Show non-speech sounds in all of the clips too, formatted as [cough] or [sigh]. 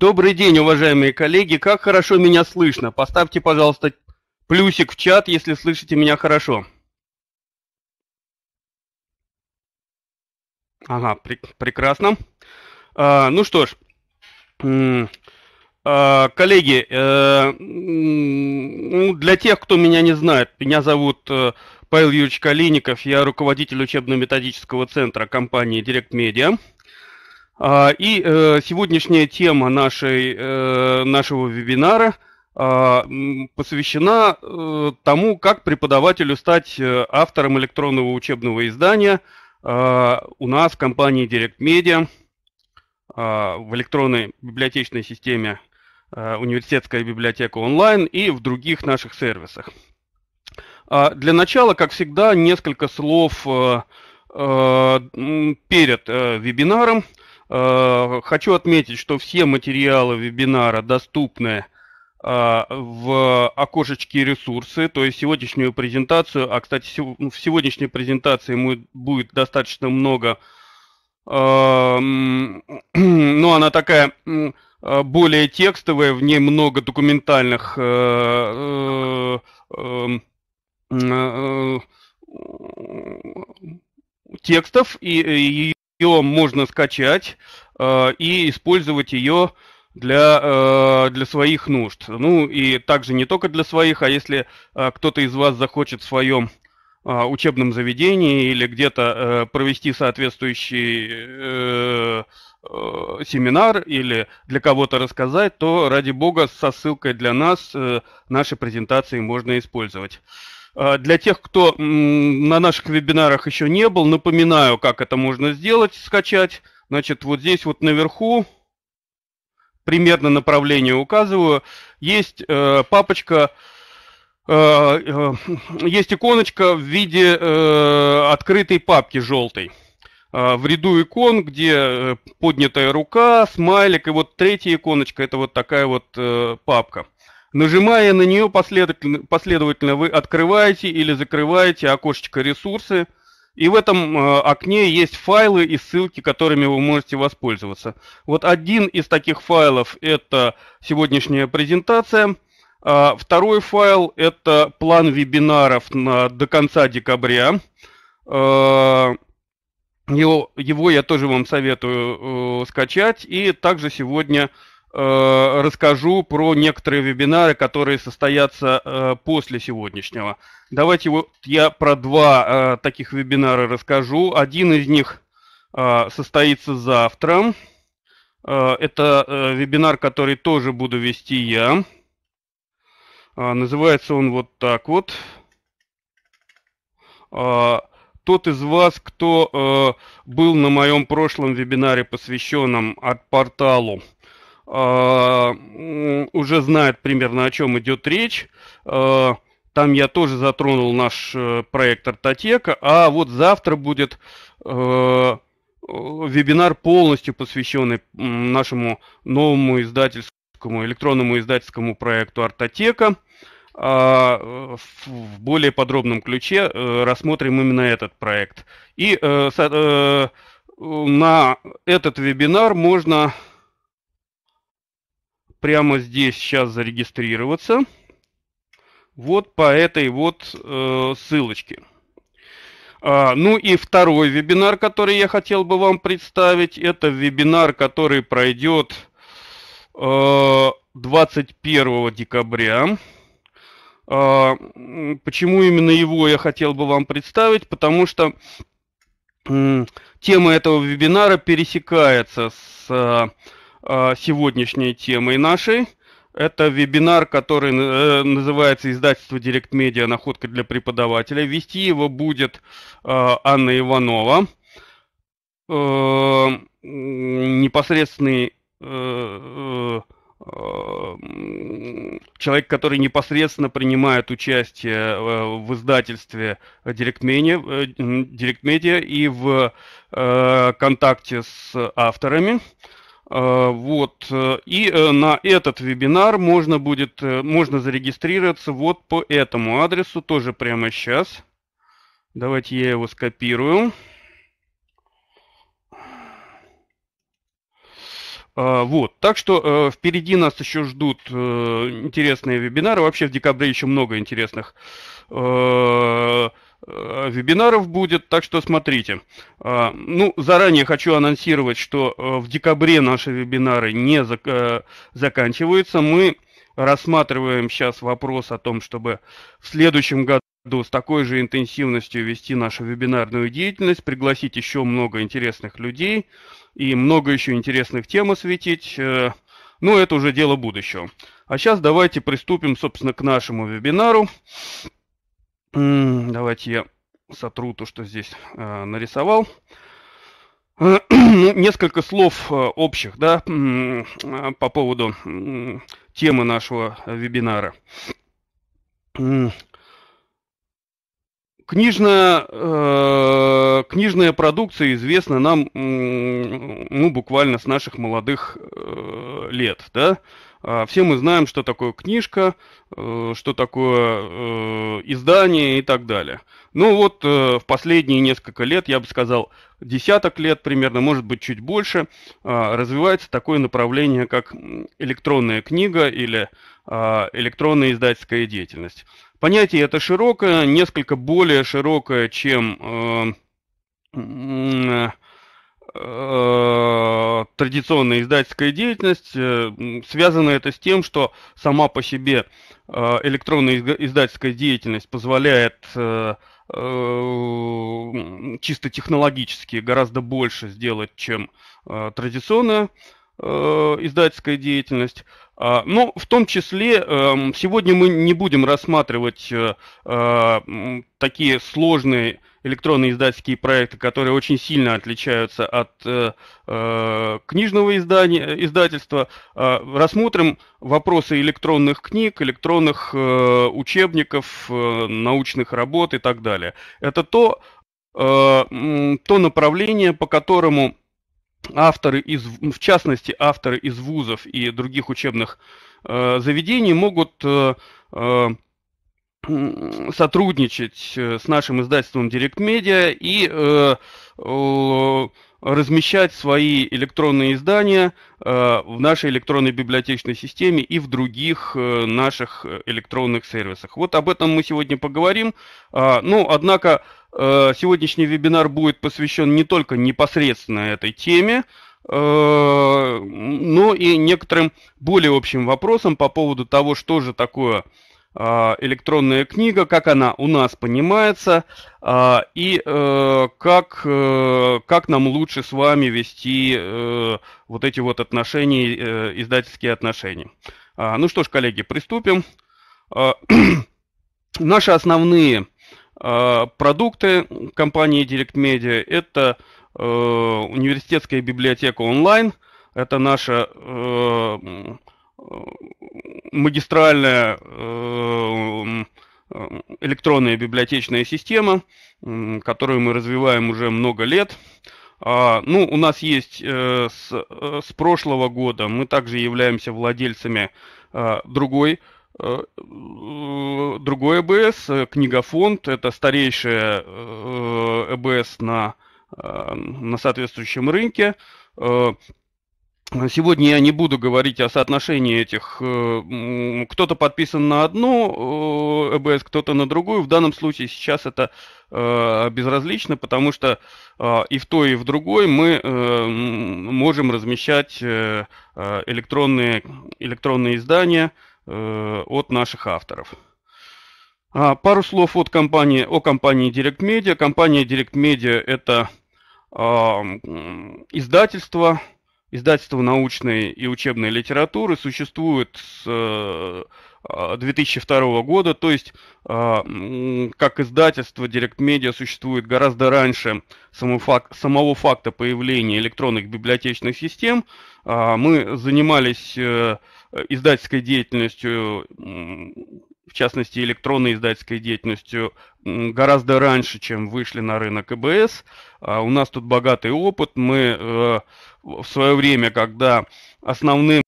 Добрый день, уважаемые коллеги. Как хорошо меня слышно. Поставьте, пожалуйста, плюсик в чат, если слышите меня хорошо. Ага, пр прекрасно. А, ну что ж, а, коллеги, э, ну, для тех, кто меня не знает, меня зовут э, Павел Юрьевич Калиников, я руководитель учебно-методического центра компании Direct Media. А, и э, сегодняшняя тема нашей, э, нашего вебинара а, посвящена э, тому, как преподавателю стать автором электронного учебного издания а, у нас в компании Direct Media в электронной библиотечной системе университетская библиотека онлайн и в других наших сервисах. Для начала, как всегда, несколько слов перед вебинаром – Э, хочу отметить, что все материалы вебинара доступны э, в окошечке ресурсы, то есть сегодняшнюю презентацию, а, кстати, ну, в сегодняшней презентации будет достаточно много, эм, [clears throat] но ну, она такая э, более текстовая, в ней много документальных эм, текстов, и ее можно скачать э, и использовать ее для, э, для своих нужд. Ну и также не только для своих, а если э, кто-то из вас захочет в своем э, учебном заведении или где-то э, провести соответствующий э, э, семинар или для кого-то рассказать, то ради бога со ссылкой для нас э, наши презентации можно использовать. А, для тех, кто на наших вебинарах еще не был, напоминаю, как это можно сделать, скачать. Значит, вот здесь вот наверху, примерно направление указываю, есть э, папочка э, э, есть иконочка в виде открытой папки желтой. А, в ряду икон, где поднятая рука, смайлик, и вот третья иконочка, это вот такая вот папка. Нажимая на нее последовательно, последовательно вы открываете или закрываете окошечко «Ресурсы», и в этом э, окне есть файлы и ссылки, которыми вы можете воспользоваться. Вот один из таких файлов – это сегодняшняя презентация. А второй файл – это план вебинаров на, до конца декабря. А, его, его я тоже вам советую э, скачать. И также сегодня Э, расскажу про некоторые вебинары, которые состоятся э, после сегодняшнего. Давайте вот я про два э, таких вебинара расскажу. Один из них состоится завтра. это вебинар, который тоже буду вести я. называется он вот так вот. тот из вас, кто э, был на моем прошлом вебинаре, посвященном от порталу а, уже знает примерно о чем идет речь. А, там я тоже затронул наш э, проект Артотека. А вот завтра будет а, вебинар, полностью посвященный нашему новому издательскому, электронному издательскому проекту Артотека. В более подробном ключе э, рассмотрим именно этот проект. И э, на этот вебинар можно прямо здесь сейчас зарегистрироваться. Вот по этой вот э, ссылочке. А, ну и второй вебинар, который я хотел бы вам представить, это вебинар, который пройдет э, 21 декабря. Э, почему именно его я хотел бы вам представить? Потому что э, тема этого вебинара пересекается с... Э, Э, сегодняшней темой нашей. Это вебинар, который э, называется «Издательство Директ Медиа. Находка для преподавателя». Вести его будет э, Анна Иванова, непосредственный человек, который непосредственно принимает участие в издательстве Директмедиа и в контакте с авторами. А, вот. Э, и э, на этот вебинар можно будет, э, можно зарегистрироваться вот по этому адресу, тоже прямо сейчас. Давайте я его скопирую. А, вот, так что э, впереди нас еще ждут э, интересные вебинары. Вообще в декабре еще много интересных э, Э, вебинаров будет, так что смотрите. А, ну, заранее хочу анонсировать, что э, в декабре наши вебинары не э, заканчиваются. Мы рассматриваем сейчас вопрос о том, чтобы в следующем году с такой же интенсивностью вести нашу вебинарную деятельность, пригласить еще много интересных людей и много еще интересных тем осветить. Но ну, это уже дело будущего. А сейчас давайте приступим, собственно, к нашему вебинару. Давайте я сотру то, что здесь э, нарисовал. [clears throat] Несколько слов э, общих да, э, по поводу темы нашего вебинара. Книжная, э, книжная продукция известна нам ну, буквально с наших молодых э, лет. Да? Э, а, все мы знаем, что такое книжка, э, что такое э, издание и так далее. Ну вот э, в последние несколько лет, я бы сказал, десяток лет примерно, может быть чуть больше, а, развивается такое направление, как электронная книга или а, электронная издательская деятельность. Понятие это широкое, несколько более широкое, чем Э, традиционная издательская деятельность. Э, Связано это с тем, что сама по себе э, электронная издательская деятельность позволяет чисто технологически гораздо больше сделать, чем традиционная издательская деятельность. А, Но ну, в том числе сегодня мы не будем рассматривать такие сложные электронные издательские проекты, которые очень сильно отличаются от э, э, книжного издания, издательства. Э, рассмотрим вопросы электронных книг, электронных э, учебников, э, научных работ и так далее. Это то, э, то направление, по которому авторы из, в частности, авторы из вузов и других учебных э, заведений могут э, э сотрудничать э, с нашим издательством Direct Media и э, размещать свои электронные издания э, в нашей электронной библиотечной системе и в других наших электронных сервисах. Вот об этом мы сегодня поговорим. Э, ну, однако, сегодняшний вебинар будет посвящен не только непосредственно этой теме, но и некоторым более общим вопросам по поводу того, что же такое а, электронная книга, как она у нас понимается, а, и э, как, э, как нам лучше с вами вести э, вот эти вот отношения, издательские отношения. А, ну что ж, коллеги, приступим. [clears throat] Наши основные продукты компании Direct Media – это университетская библиотека онлайн, это наша магистральная э, э, электронная библиотечная система, которую мы развиваем уже много лет. А, ну, у нас есть э, с, с прошлого года, мы также являемся владельцами другой другой ЭБС, книгофонд, это старейшая ЭБС на, на соответствующем рынке. Сегодня я не буду говорить о соотношении этих. Э, кто-то подписан на одну э, ЭБС, кто-то на другую. В данном случае сейчас это э, безразлично, потому что и в той, и в другой мы можем размещать электронные, электронные издания от наших авторов. А, пару слов от компании, о компании Direct Media. Компания Direct Media – это а, издательство – издательство научной и учебной литературы существует с 2002 э, а, года, то есть а, как издательство Direct Media существует гораздо раньше самого факта появления электронных библиотечных систем. А, мы занимались э, издательской деятельностью, в частности электронной издательской деятельностью, гораздо раньше, чем вышли на рынок ЭБС. У нас тут богатый опыт, мы э, в свое время, когда основным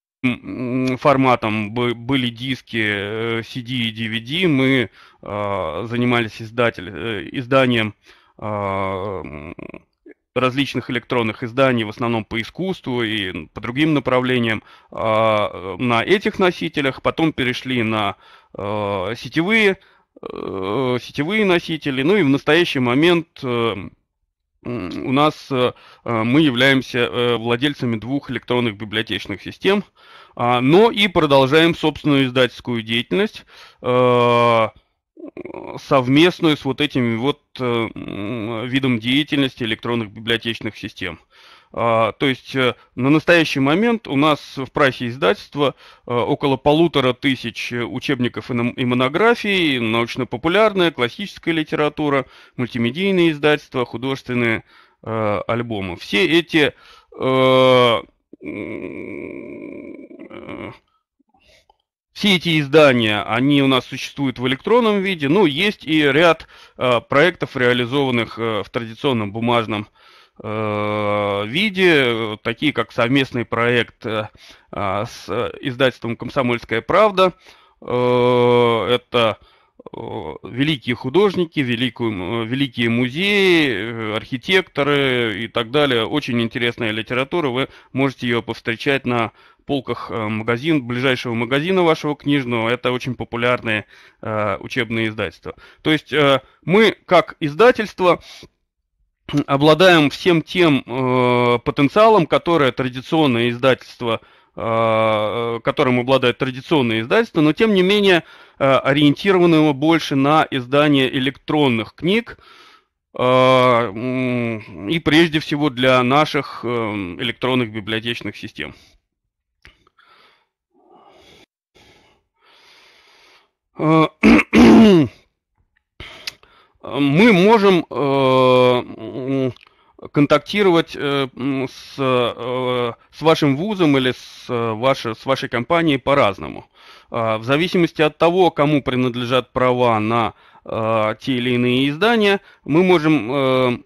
форматом были диски э, CD и DVD, мы а, занимались издатель, э, изданием а, различных электронных изданий, в основном по искусству и по другим направлениям, а, на этих носителях, потом перешли на сетевые, э, сетевые носители, ну и в настоящий момент у нас э, э, мы являемся э, владельцами двух электронных библиотечных систем, а, но и продолжаем собственную издательскую деятельность совместную с вот этим вот видом деятельности электронных библиотечных систем. А, то есть э, на настоящий момент у нас в прахе издательства э, около полутора тысяч учебников и монографий, научно-популярная, классическая литература, мультимедийные издательства, художественные э, альбомы. Все эти все эти издания, они у нас существуют в электронном виде, но ну, есть и ряд э, проектов, реализованных э, в традиционном бумажном виде Э, виде, такие как совместный проект э, а, с издательством «Комсомольская правда». Э, это великие художники, великую, великие музеи, архитекторы и так далее. Очень интересная литература, вы можете ее повстречать на полках магазин, ближайшего магазина вашего книжного. Это очень популярное учебное издательство То есть мы, как издательство, обладаем всем тем э, потенциалом, которое традиционное издательство, э, э, которым обладает традиционное издательство, но тем не менее э, ориентированного больше на издание электронных книг э, и прежде всего для наших э, электронных библиотечных систем. Э, [clears throat] мы можем э, контактировать э, с, э, с вашим вузом или с, вашей, с вашей компанией по-разному. А, в зависимости от того, кому принадлежат права на те или иные издания, мы можем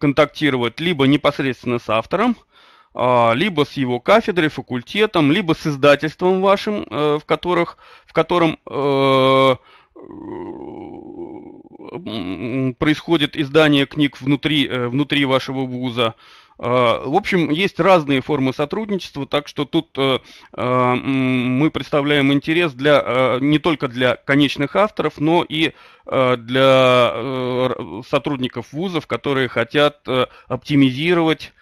контактировать либо непосредственно с автором, а, либо с его кафедрой, факультетом, либо с издательством вашим, в, которых, в котором происходит издание книг внутри, э, внутри вашего вуза. А, в общем, есть разные формы сотрудничества, так что тут э, э, мы представляем интерес для, не только для конечных авторов, но и для сотрудников вузов, которые хотят оптимизировать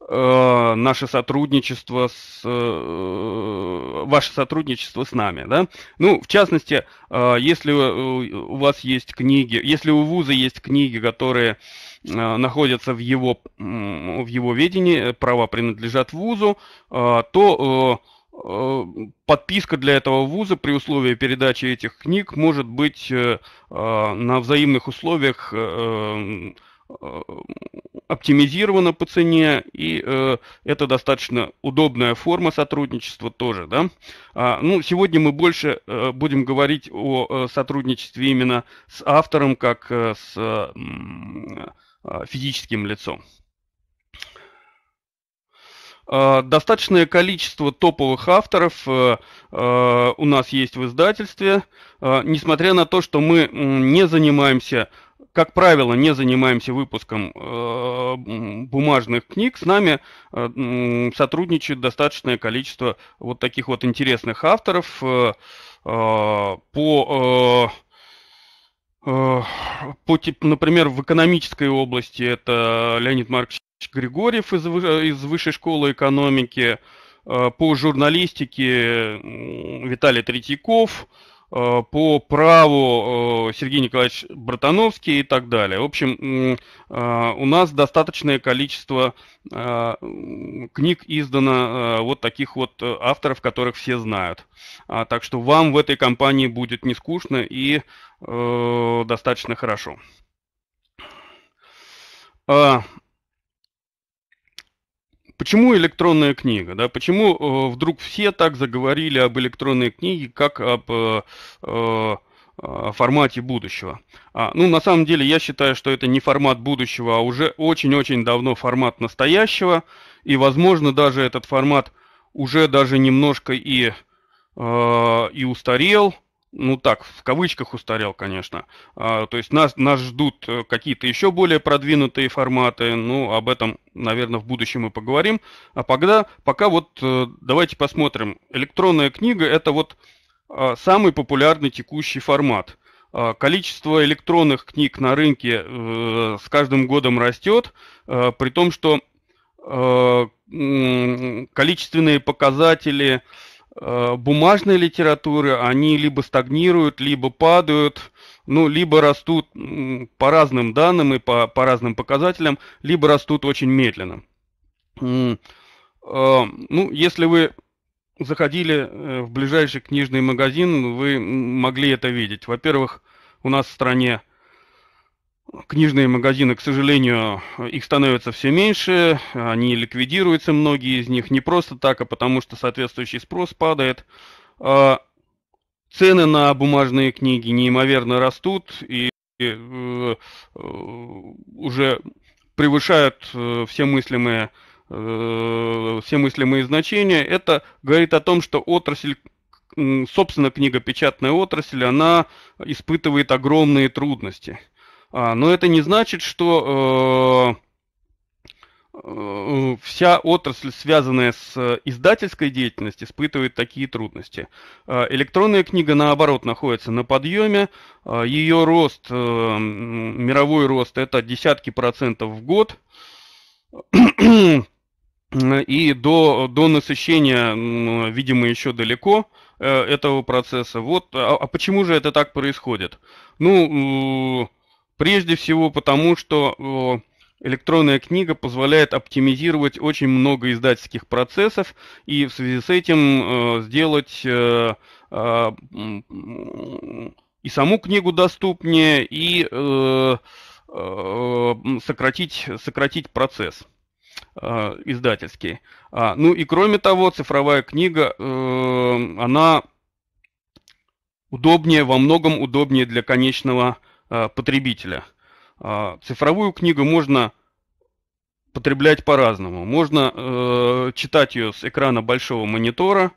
э, наше сотрудничество с э, ваше сотрудничество с нами, да? Ну, в частности, э, если у вас есть книги, если у вуза есть книги, которые э, находятся в его в его ведении, э, права принадлежат вузу, э, то э, э, подписка для этого вуза при условии передачи этих книг может быть э, на взаимных условиях Э, оптимизировано по цене, и э, это достаточно удобная форма сотрудничества тоже. Да? А, ну, сегодня мы больше э, будем говорить о э, сотрудничестве именно с автором, как э, с э, э, физическим лицом. А, достаточное количество топовых авторов э, э, у нас есть в издательстве, а, несмотря на то, что мы не занимаемся как правило, не занимаемся выпуском э, бумажных книг. С нами э, сотрудничает достаточное количество вот таких вот интересных авторов э, по по типу, например, в экономической области это Леонид Маркович Григорьев из, из Высшей школы экономики, по журналистике Виталий Третьяков, Э, по праву э, Сергей Николаевич Братановский и так далее. В общем, э, у нас достаточное количество книг издано вот таких вот авторов, которых все знают. А, так что вам в этой компании будет не скучно и достаточно хорошо. А, почему электронная книга? Да? Почему э, вдруг все так заговорили об электронной книге, как об э, э, э, формате будущего. А, ну, на самом деле, я считаю, что это не формат будущего, а уже очень-очень давно формат настоящего. И, возможно, даже этот формат уже даже немножко и, э, и устарел ну так, в кавычках устарел, конечно. А, то есть нас, нас ждут э, какие-то еще более продвинутые форматы, ну, об этом, наверное, в будущем мы поговорим. А пока, пока вот э, давайте посмотрим. Электронная книга – это вот а, самый популярный текущий формат. А, количество электронных книг на рынке э, с каждым годом растет, при том, что количественные показатели – Э, бумажной литературы, они либо стагнируют, либо падают, ну, либо растут по разным данным и по, по разным показателям, либо растут очень медленно. Э, ну, если вы заходили э, в ближайший книжный магазин, вы могли это видеть. Во-первых, у нас в стране Книжные магазины, к сожалению, их становится все меньше, они ликвидируются, многие из них не просто так, а потому что соответствующий спрос падает. А цены на бумажные книги неимоверно растут и э, э, уже превышают э, все мыслимые, все мыслимые значения. Это говорит о том, что отрасль собственно, книгопечатная отрасль, она испытывает огромные трудности – а, но это не значит, что э, э, вся отрасль, связанная с э, издательской деятельностью, испытывает такие трудности. А, электронная книга, наоборот, находится на подъеме. А, ее рост, мировой рост, это десятки процентов в год. [clears throat] И до, до насыщения, видимо, еще далеко этого процесса. Вот, а, а почему же это так происходит? Ну, Прежде всего потому, что электронная книга позволяет оптимизировать очень много издательских процессов и в связи с этим э, сделать э, а, и саму книгу доступнее, и э, сократить, сократить процесс издательский. А, ну и кроме того, цифровая книга, она удобнее, во многом удобнее для конечного Э, потребителя. А, цифровую книгу можно потреблять по-разному. Можно э, читать ее с экрана большого монитора,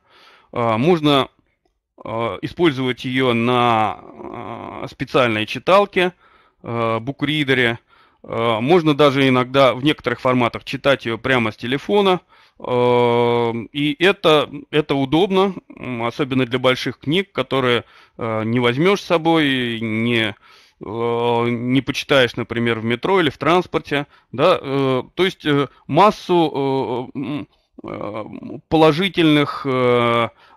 а, можно э, использовать ее на специальной читалке, э, букридере, можно даже иногда в некоторых форматах читать ее прямо с телефона. и это, это удобно, особенно для больших книг, которые не возьмешь с собой, не... Э, не почитаешь, например, в метро или в транспорте, да, э, то есть э, массу положительных,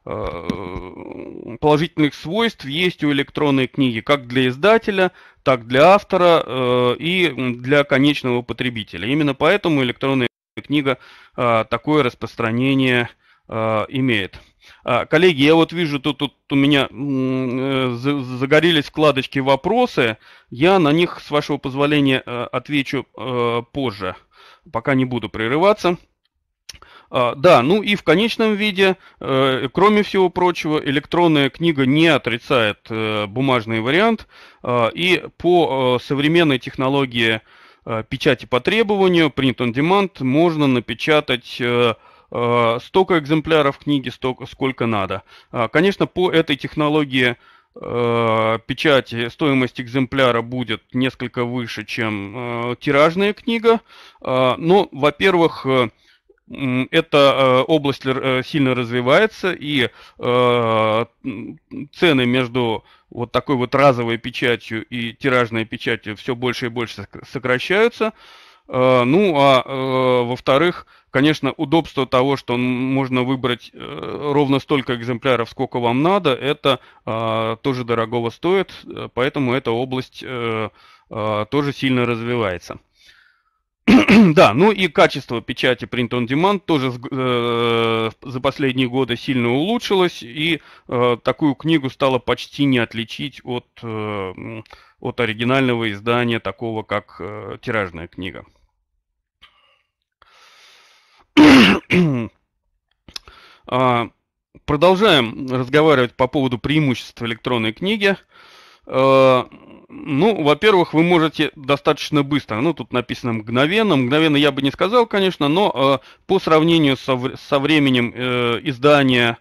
положительных свойств есть у электронной книги, как для издателя, так для автора и для конечного потребителя. Именно поэтому электронная книга такое распространение имеет. А, коллеги, я вот вижу, тут, тут у меня э, загорелись вкладочки вопросы. Я на них, с вашего позволения, э, отвечу э, позже, пока не буду прерываться. А, да, ну и в конечном виде, кроме всего прочего, электронная книга не отрицает бумажный вариант. А, и по современной технологии печати по требованию, print on demand, можно напечатать Э, столько экземпляров книги, столько, сколько надо. Э, конечно, по этой технологии э, печати стоимость экземпляра будет несколько выше, чем тиражная книга. Но, во-первых, эта область сильно развивается, и цены между вот такой вот разовой печатью и тиражной печатью все больше и больше сокращаются. Э, ну, а э, во-вторых, конечно, удобство того, что можно выбрать э, ровно столько экземпляров, сколько вам надо, это а, тоже дорогого стоит, поэтому эта область а, тоже сильно развивается. [clears throat] Да, ну и качество печати Print on Demand тоже за последние годы сильно улучшилось, и такую книгу стало почти не отличить от, от оригинального издания, такого как тиражная книга. А, продолжаем разговаривать по поводу преимуществ электронной книги. А, ну, во-первых, вы можете достаточно быстро, ну, тут написано мгновенно, мгновенно я бы не сказал, конечно, но а, по сравнению со, со временем э, издания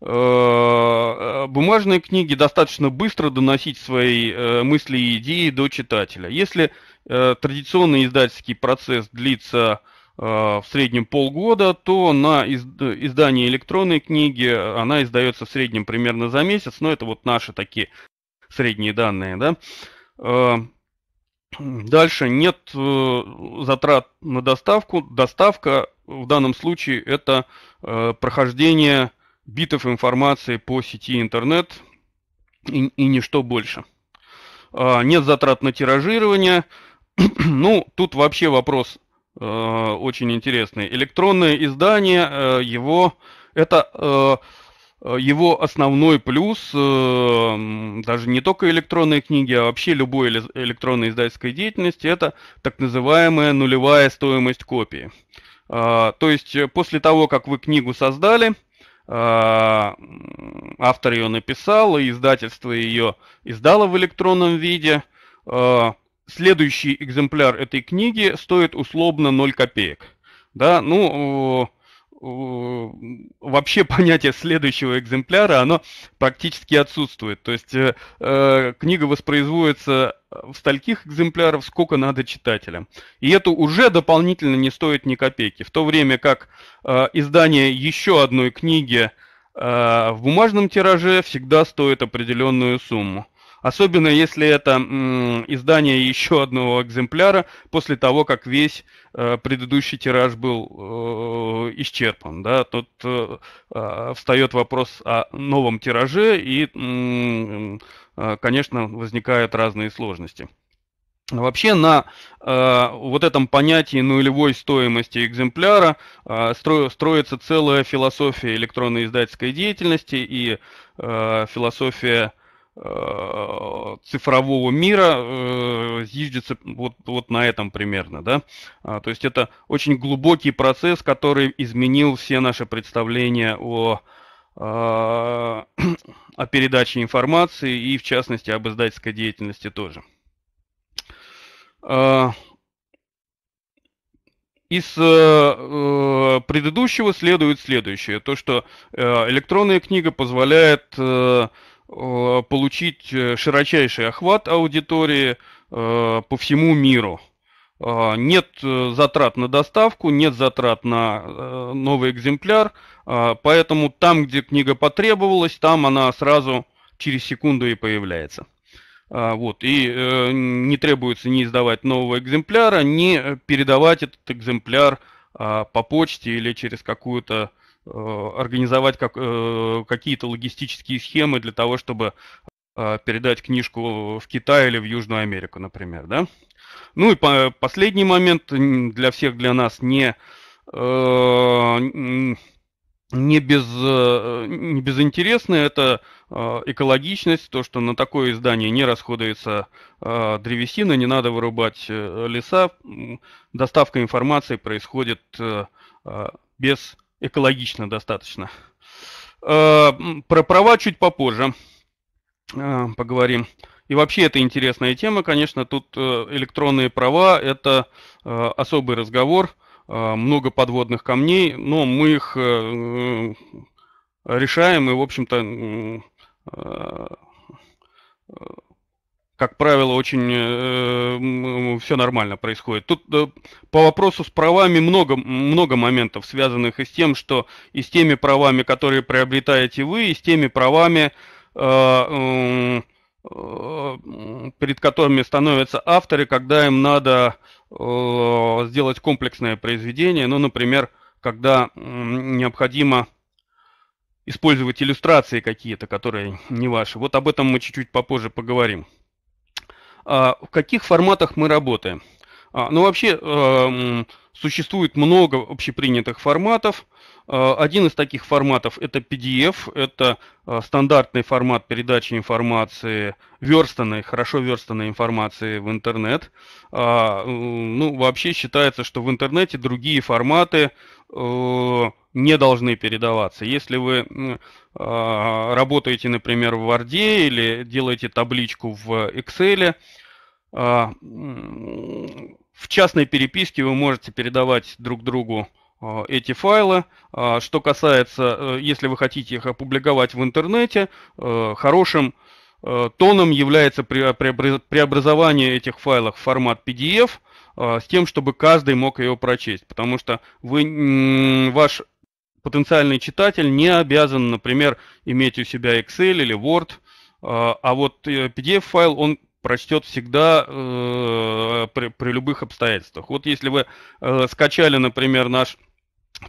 э, бумажные книги достаточно быстро доносить свои э, мысли и идеи до читателя. Если традиционный издательский процесс длится Э, в среднем полгода, то на издание электронной книги э, она издается в среднем примерно за месяц, но это вот наши такие средние данные, да. Э, дальше нет затрат на доставку. Доставка в данном случае это прохождение битов информации по сети интернет и, и ничто больше. Нет затрат на тиражирование. [clears throat] Ну, тут вообще вопрос Э, очень интересный. Электронное издание э, его это э, его основной плюс, даже не только электронные книги, а вообще любой электронной издательской деятельности, это так называемая нулевая стоимость копии. А, то есть после того, как вы книгу создали, а, автор ее написал, и издательство ее издало в электронном виде а, – следующий экземпляр этой книги стоит условно 0 копеек. Да, ну, э, э, вообще [laughs] понятие следующего экземпляра, оно практически отсутствует. То есть э, э книга воспроизводится в стольких экземпляров, сколько надо читателям. И это уже дополнительно не стоит ни копейки. В то время как э, издание еще одной книги э, в бумажном тираже всегда стоит определенную сумму. Особенно если это м, издание еще одного экземпляра после того, как весь э, предыдущий тираж был э, исчерпан. Да? Тут э, э встает вопрос о новом тираже и, м, э, конечно, возникают разные сложности. Вообще на э, вот этом понятии нулевой стоимости экземпляра э, стро, строится целая философия электронной издательской деятельности и э, философия Э, цифрового мира э, зиждется вот, вот на этом примерно. Да? А, то есть это очень глубокий процесс, который изменил все наши представления о, а, [clears throat] о передаче информации и, в частности, об издательской деятельности тоже. А, из э, э, предыдущего следует следующее, то что э, электронная книга позволяет э, Э, получить э, широчайший охват аудитории э, по всему миру. Нет затрат на доставку, нет затрат на новый экземпляр, поэтому там, где книга потребовалась, там она сразу через секунду и появляется. Вот, и не требуется ни издавать нового экземпляра, ни передавать этот экземпляр по почте или через какую-то Э, организовать как, э, какие-то логистические схемы для того, чтобы э, передать книжку в Китай или в Южную Америку, например, да. Ну и по последний момент для всех, для нас не не, без, не безинтересный это экологичность, то, что на такое издание не расходуется древесина, не надо вырубать леса, доставка информации происходит без экологично достаточно. Э, про права чуть попозже э, поговорим. И вообще это интересная тема, конечно, тут э, электронные права – это особый разговор, много подводных камней, но мы их решаем и, в общем-то, как правило, очень э, все нормально происходит. Тут э, по вопросу с правами много, много моментов, связанных и с тем, что и с теми правами, которые приобретаете вы, и с теми правами, э, э, перед которыми становятся авторы, когда им надо э, сделать комплексное произведение. Ну, например, когда э, необходимо использовать иллюстрации какие-то, которые не ваши. Вот об этом мы чуть-чуть попозже поговорим. А, в каких форматах мы работаем. А, ну, вообще, э, существует много общепринятых форматов. А, один из таких форматов это PDF, это стандартный формат передачи информации, верстанной, хорошо верстанной информации в интернет. Ну, вообще считается, что в интернете другие форматы э, не должны передаваться. Если вы э, работаете, например, в Word или делаете табличку в Excel, э, в частной переписке вы можете передавать друг другу а, эти файлы. что касается, э, если вы хотите их опубликовать в интернете, э, хорошим э, тоном является преобразование этих файлов в формат PDF – с тем, чтобы каждый мог ее прочесть, потому что вы, ваш потенциальный читатель не обязан, например, иметь у себя Excel или Word, а, а вот PDF-файл э, он прочтет всегда э, при, при любых обстоятельствах. Вот если вы э, скачали, например, наш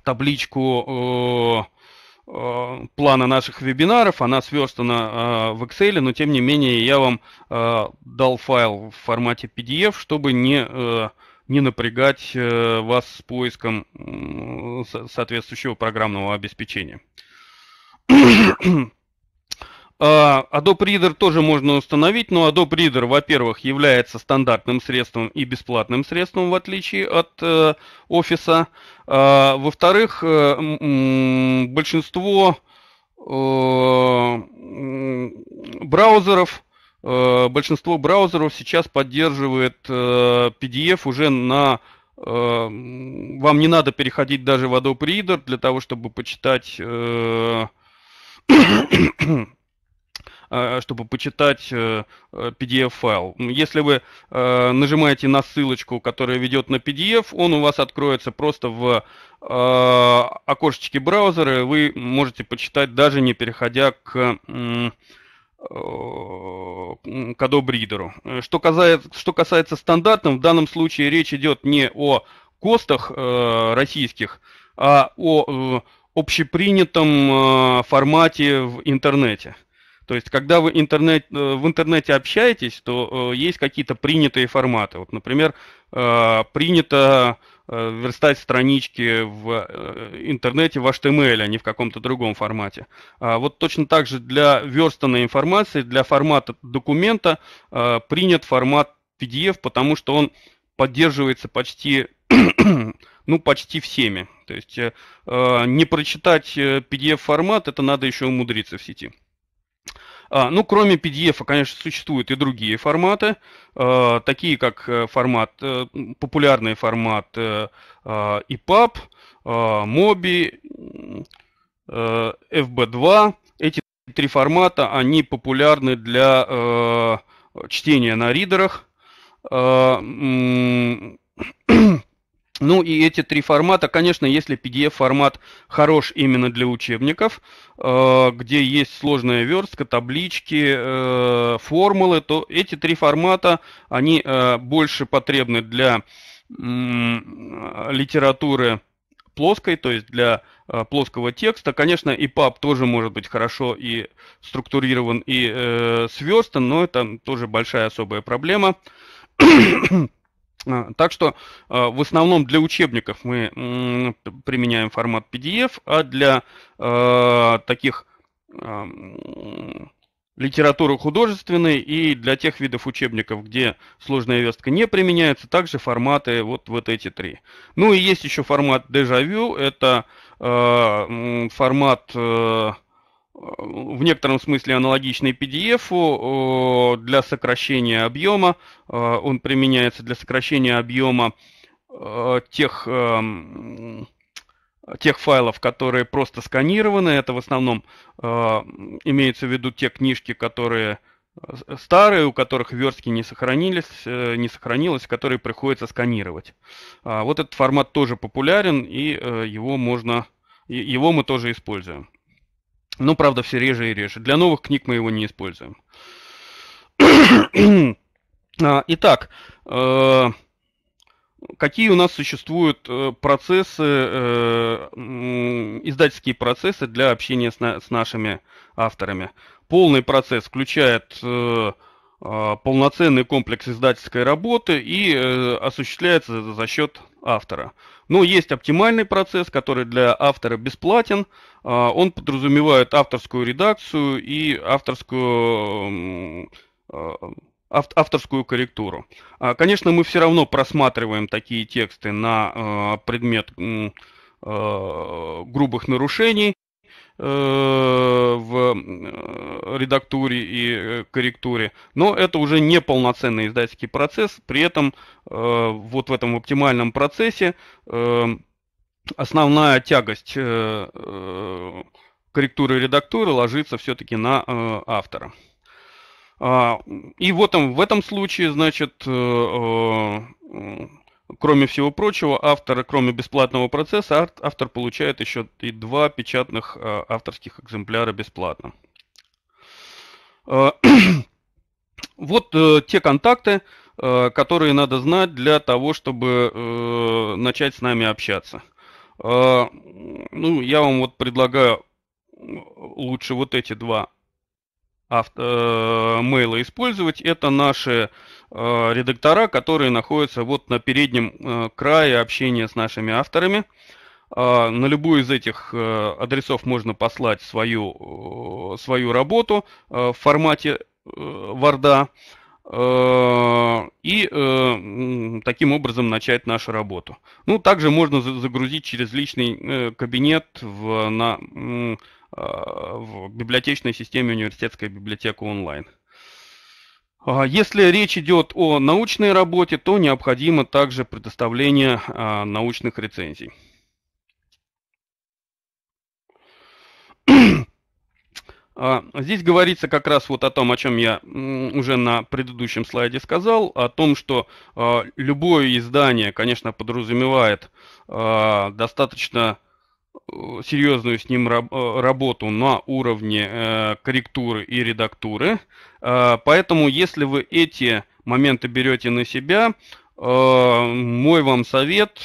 табличку э, э, плана наших вебинаров, она сверстана э, в Excel, но тем не менее я вам э, дал файл в формате PDF, чтобы не э, не напрягать э, вас с поиском соответствующего программного обеспечения. [clears throat] А, Adobe Reader тоже можно установить, но Adobe Reader, во-первых, является стандартным средством и бесплатным средством, в отличие от э, офиса. А, во-вторых, э, большинство браузеров Э, большинство браузеров сейчас поддерживает PDF э, уже на... Э, вам не надо переходить даже в Adobe Reader для того, чтобы почитать [coughs] чтобы почитать PDF-файл. Если вы нажимаете на ссылочку, которая ведет на PDF, он у вас откроется просто в окошечке браузера, и вы можете почитать, даже не переходя к Э, э, кадобридеру. Что касается, что касается стандартов, в данном случае речь идет не о костах э, российских, а о э, общепринятом э, формате в интернете. То есть, когда вы интернет, э, в интернете общаетесь, то есть какие-то принятые форматы. Вот, например, принято Э, верстать странички в э, интернете в HTML, а не в каком-то другом формате. А вот точно так же для верстанной информации, для формата документа э, принят формат PDF, потому что он поддерживается почти, [clears throat] ну, почти всеми. То есть не прочитать PDF-формат, это надо еще умудриться в сети. А, ну, кроме PDF, конечно, существуют и другие форматы, а, такие как э, формат, э, популярный формат EPUB, MOBI, FB2. Эти три формата, они популярны для э, чтения на ридерах. А, ну и эти три формата, конечно, если PDF-формат хорош именно для учебников, э, где есть сложная верстка, таблички, э, формулы, то эти три формата, они э, больше потребны для литературы плоской, то есть для плоского текста. Конечно, и EPUB тоже может быть хорошо и структурирован, и сверстан, но это тоже большая особая проблема. А, так что а, в основном для учебников мы применяем формат PDF, а для а, таких литературы художественной и для тех видов учебников, где сложная верстка не применяется, также форматы вот, вот эти три. Ну и есть еще формат дежавю, это э, формат э, в некотором смысле аналогичный PDF для сокращения объема. Э, он применяется для сокращения объема э, тех, эм, тех файлов, которые просто сканированы. Это в основном э, имеется в виду те книжки, которые старые, у которых верстки не сохранились, не сохранилось, которые приходится сканировать. А вот этот формат тоже популярен, и его можно, его мы тоже используем. Но, ну, правда, все реже и реже. Для новых книг мы его не используем. [clears throat] А, итак, э, какие у нас существуют э, процессы, э, издательские процессы для общения с, с нашими авторами? Полный процесс включает а, полноценный комплекс издательской работы и осуществляется за счет автора. Но есть оптимальный процесс, который для автора бесплатен. А, он подразумевает авторскую редакцию и авторскую а, авторскую корректуру. А, конечно, мы все равно просматриваем такие тексты на предмет грубых нарушений, Э, в э, редактуре и э, корректуре, но это уже не полноценный издательский процесс, при этом вот в этом оптимальном процессе основная тягость корректуры и редактуры ложится все-таки на автора. А, и вот в этом случае, значит, Кроме всего прочего, автор, кроме бесплатного процесса, автор получает еще и два печатных э, авторских экземпляра бесплатно. Э, [clears throat] вот э, те контакты, которые надо знать для того, чтобы начать с нами общаться. Ну, я вам вот предлагаю лучше вот эти два авто, э, мейла использовать, это наши э, редактора, которые находятся вот на переднем э, крае общения с нашими авторами. А, на любую из этих адресов можно послать свою, свою работу в формате э, и таким образом начать нашу работу. Ну, также можно загрузить через личный кабинет в, на в библиотечной системе университетской библиотеки онлайн. А, если речь идет о научной работе, то необходимо также предоставление а, научных рецензий. [clears throat] А, здесь говорится как раз вот о том, о чем я уже на предыдущем слайде сказал, о том, что любое издание, конечно, подразумевает достаточно Э, серьезную с ним э, работу на уровне э, корректуры и редактуры. Поэтому, если вы эти моменты берете на себя, мой вам совет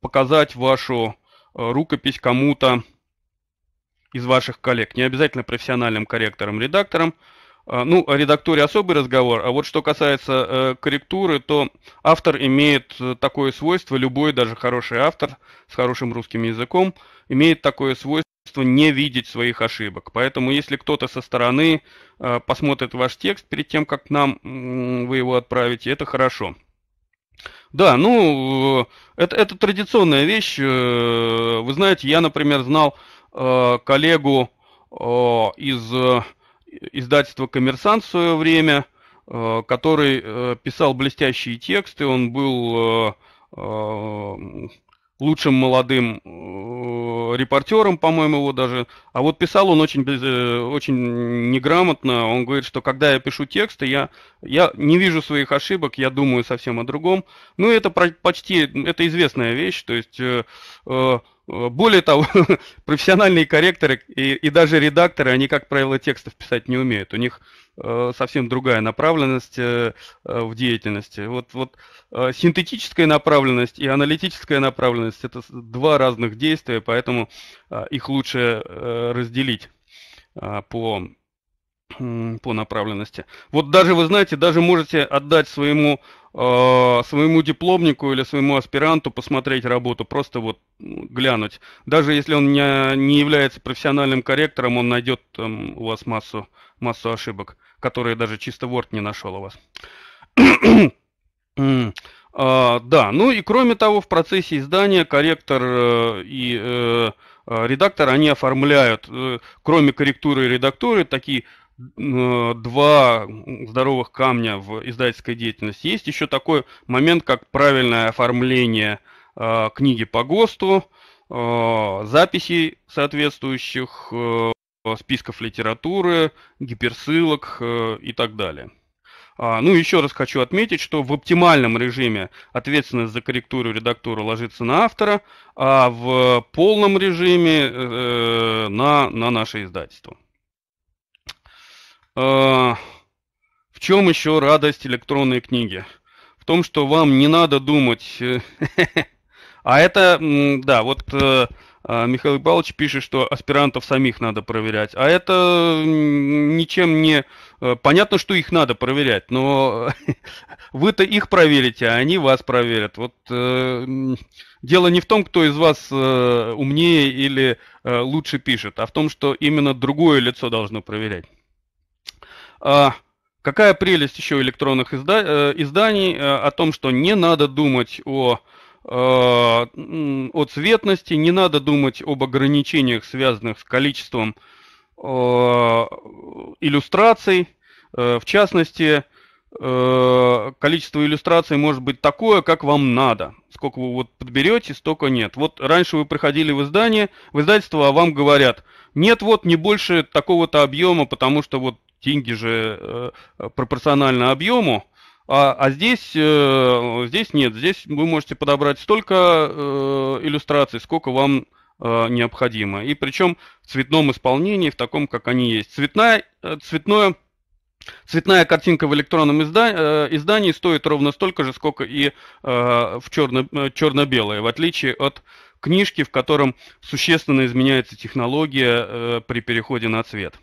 показать вашу рукопись кому-то из ваших коллег. Не обязательно профессиональным корректором, редактором, а, ну, о редактуре особый разговор, а вот что касается э, корректуры, то автор имеет э, такое свойство, любой, даже хороший автор с хорошим русским языком, имеет такое свойство не видеть своих ошибок. Поэтому если кто-то со стороны э, посмотрит ваш текст перед тем, как нам э, вы его отправите, это хорошо. Да, ну, э, это, это традиционная вещь. Э, вы знаете, я, например, знал э, коллегу э, из издательство «Коммерсант» в свое время, э, который э, писал блестящие тексты, он был э, лучшим молодым репортером, по-моему, его даже. А вот писал он очень, очень неграмотно. Он говорит, что когда я пишу тексты, я, я не вижу своих ошибок, я думаю совсем о другом. Ну, это почти, это известная вещь. То есть Э, более того, [laughs] профессиональные корректоры и, и даже редакторы, они, как правило, текстов писать не умеют. У них э, совсем другая направленность э, э в деятельности. Вот, вот э, синтетическая направленность и аналитическая направленность – это два разных действия, поэтому э, их лучше э, разделить э, по по направленности. Вот даже, вы знаете, даже можете отдать своему, э, своему дипломнику или своему аспиранту посмотреть работу, просто вот ну, глянуть. Даже если он не, не является профессиональным корректором, он найдет э, у вас массу, массу ошибок, которые даже чисто Word не нашел у вас. Uh, [clears throat] да, ну и кроме того, в процессе издания корректор uh, и uh, редактор, они оформляют, кроме корректуры и редактуры, такие Э, два здоровых камня в издательской деятельности. Есть еще такой момент, как правильное оформление э, книги по ГОСТу, э, записей соответствующих, э, списков литературы, гиперссылок э, и так далее. А, ну, еще раз хочу отметить, что в оптимальном режиме ответственность за корректуру редактуру ложится на автора, а в полном режиме э, на, на наше издательство. А, в чем еще радость электронной книги? В том, что вам не надо думать. Э, [laughs] а это, да, вот э, а, Михаил Павлович пишет, что аспирантов самих надо проверять. А это ничем не... Э, понятно, что их надо проверять, но [laughs] вы-то их проверите, а они вас проверят. Вот дело не в том, кто из вас умнее или лучше пишет, а в том, что именно другое лицо должно проверять. А Какая прелесть еще электронных изда э, изданий э, о том, что не надо думать о э, о цветности, не надо думать об ограничениях, связанных с количеством иллюстраций. В частности, количество иллюстраций может быть такое, как вам надо. Сколько вы вот подберете, столько нет. Вот раньше вы приходили в издание, в издательство, а вам говорят, нет, вот не больше такого-то объема, потому что вот Деньги же э, э, пропорционально объему, а, а здесь, э, здесь нет. Здесь вы можете подобрать столько иллюстраций, сколько вам необходимо. И причем в цветном исполнении, в таком, как они есть. Цветная, цветное Цветная картинка в электронном изда... издании стоит ровно столько же, сколько и в черно... черно-белое, в отличие от книжки, в котором существенно изменяется технология при переходе на цвет.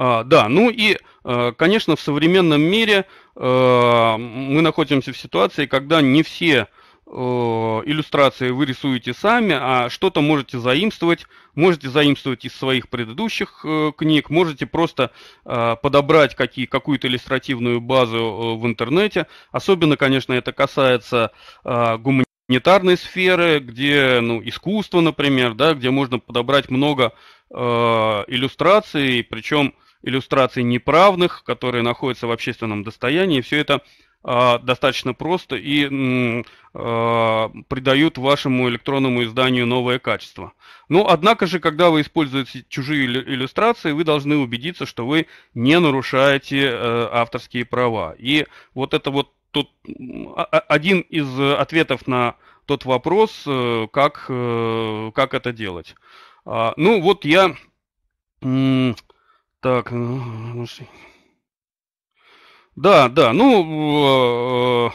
А, да, ну и, э, конечно, в современном мире э, мы находимся в ситуации, когда не все э, иллюстрации вы рисуете сами, а что-то можете заимствовать, можете заимствовать из своих предыдущих книг, можете просто подобрать какие, какую-то иллюстративную базу в интернете. Особенно, конечно, это касается гуманитарной сферы, где ну, искусство, например, да, где можно подобрать много иллюстраций, причем э, иллюстраций неправных, которые находятся в общественном достоянии. Все это э, достаточно просто и э, придают вашему электронному изданию новое качество. Но, ну, однако же, когда вы используете чужие иллюстрации, вы должны убедиться, что вы не нарушаете э, авторские права. И вот это вот тот, а, один из ответов на тот вопрос, э, как, э, как это делать. Ну вот я так, ну... Да, да, ну... Э,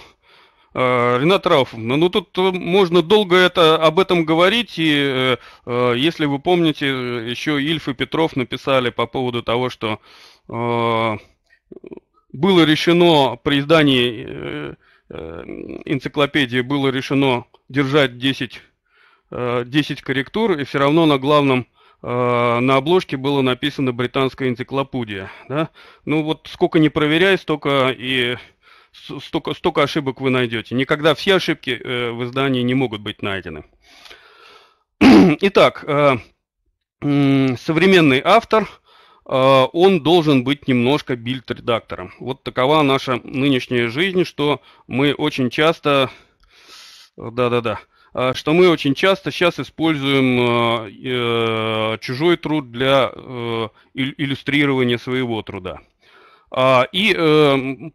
э, Ренат Рауфов, ну, ну тут э, можно долго это, об этом говорить, и э, если вы помните, еще Ильф и Петров написали по поводу того, что э, было решено при издании э, энциклопедии, было решено держать 10, 10 корректур, и все равно на главном э, Э, на обложке было написано «Британская энциклопедия». Да? Ну вот сколько не проверяй, столько и столько, столько ошибок вы найдете. Никогда все ошибки э, в издании не могут быть найдены. [clears throat] Итак, э, современный автор, он должен быть немножко бильд-редактором. Вот такова наша нынешняя жизнь, что мы очень часто... Да-да-да Э, что мы очень часто сейчас используем э, э, чужой труд для иллюстрирования своего труда. А, и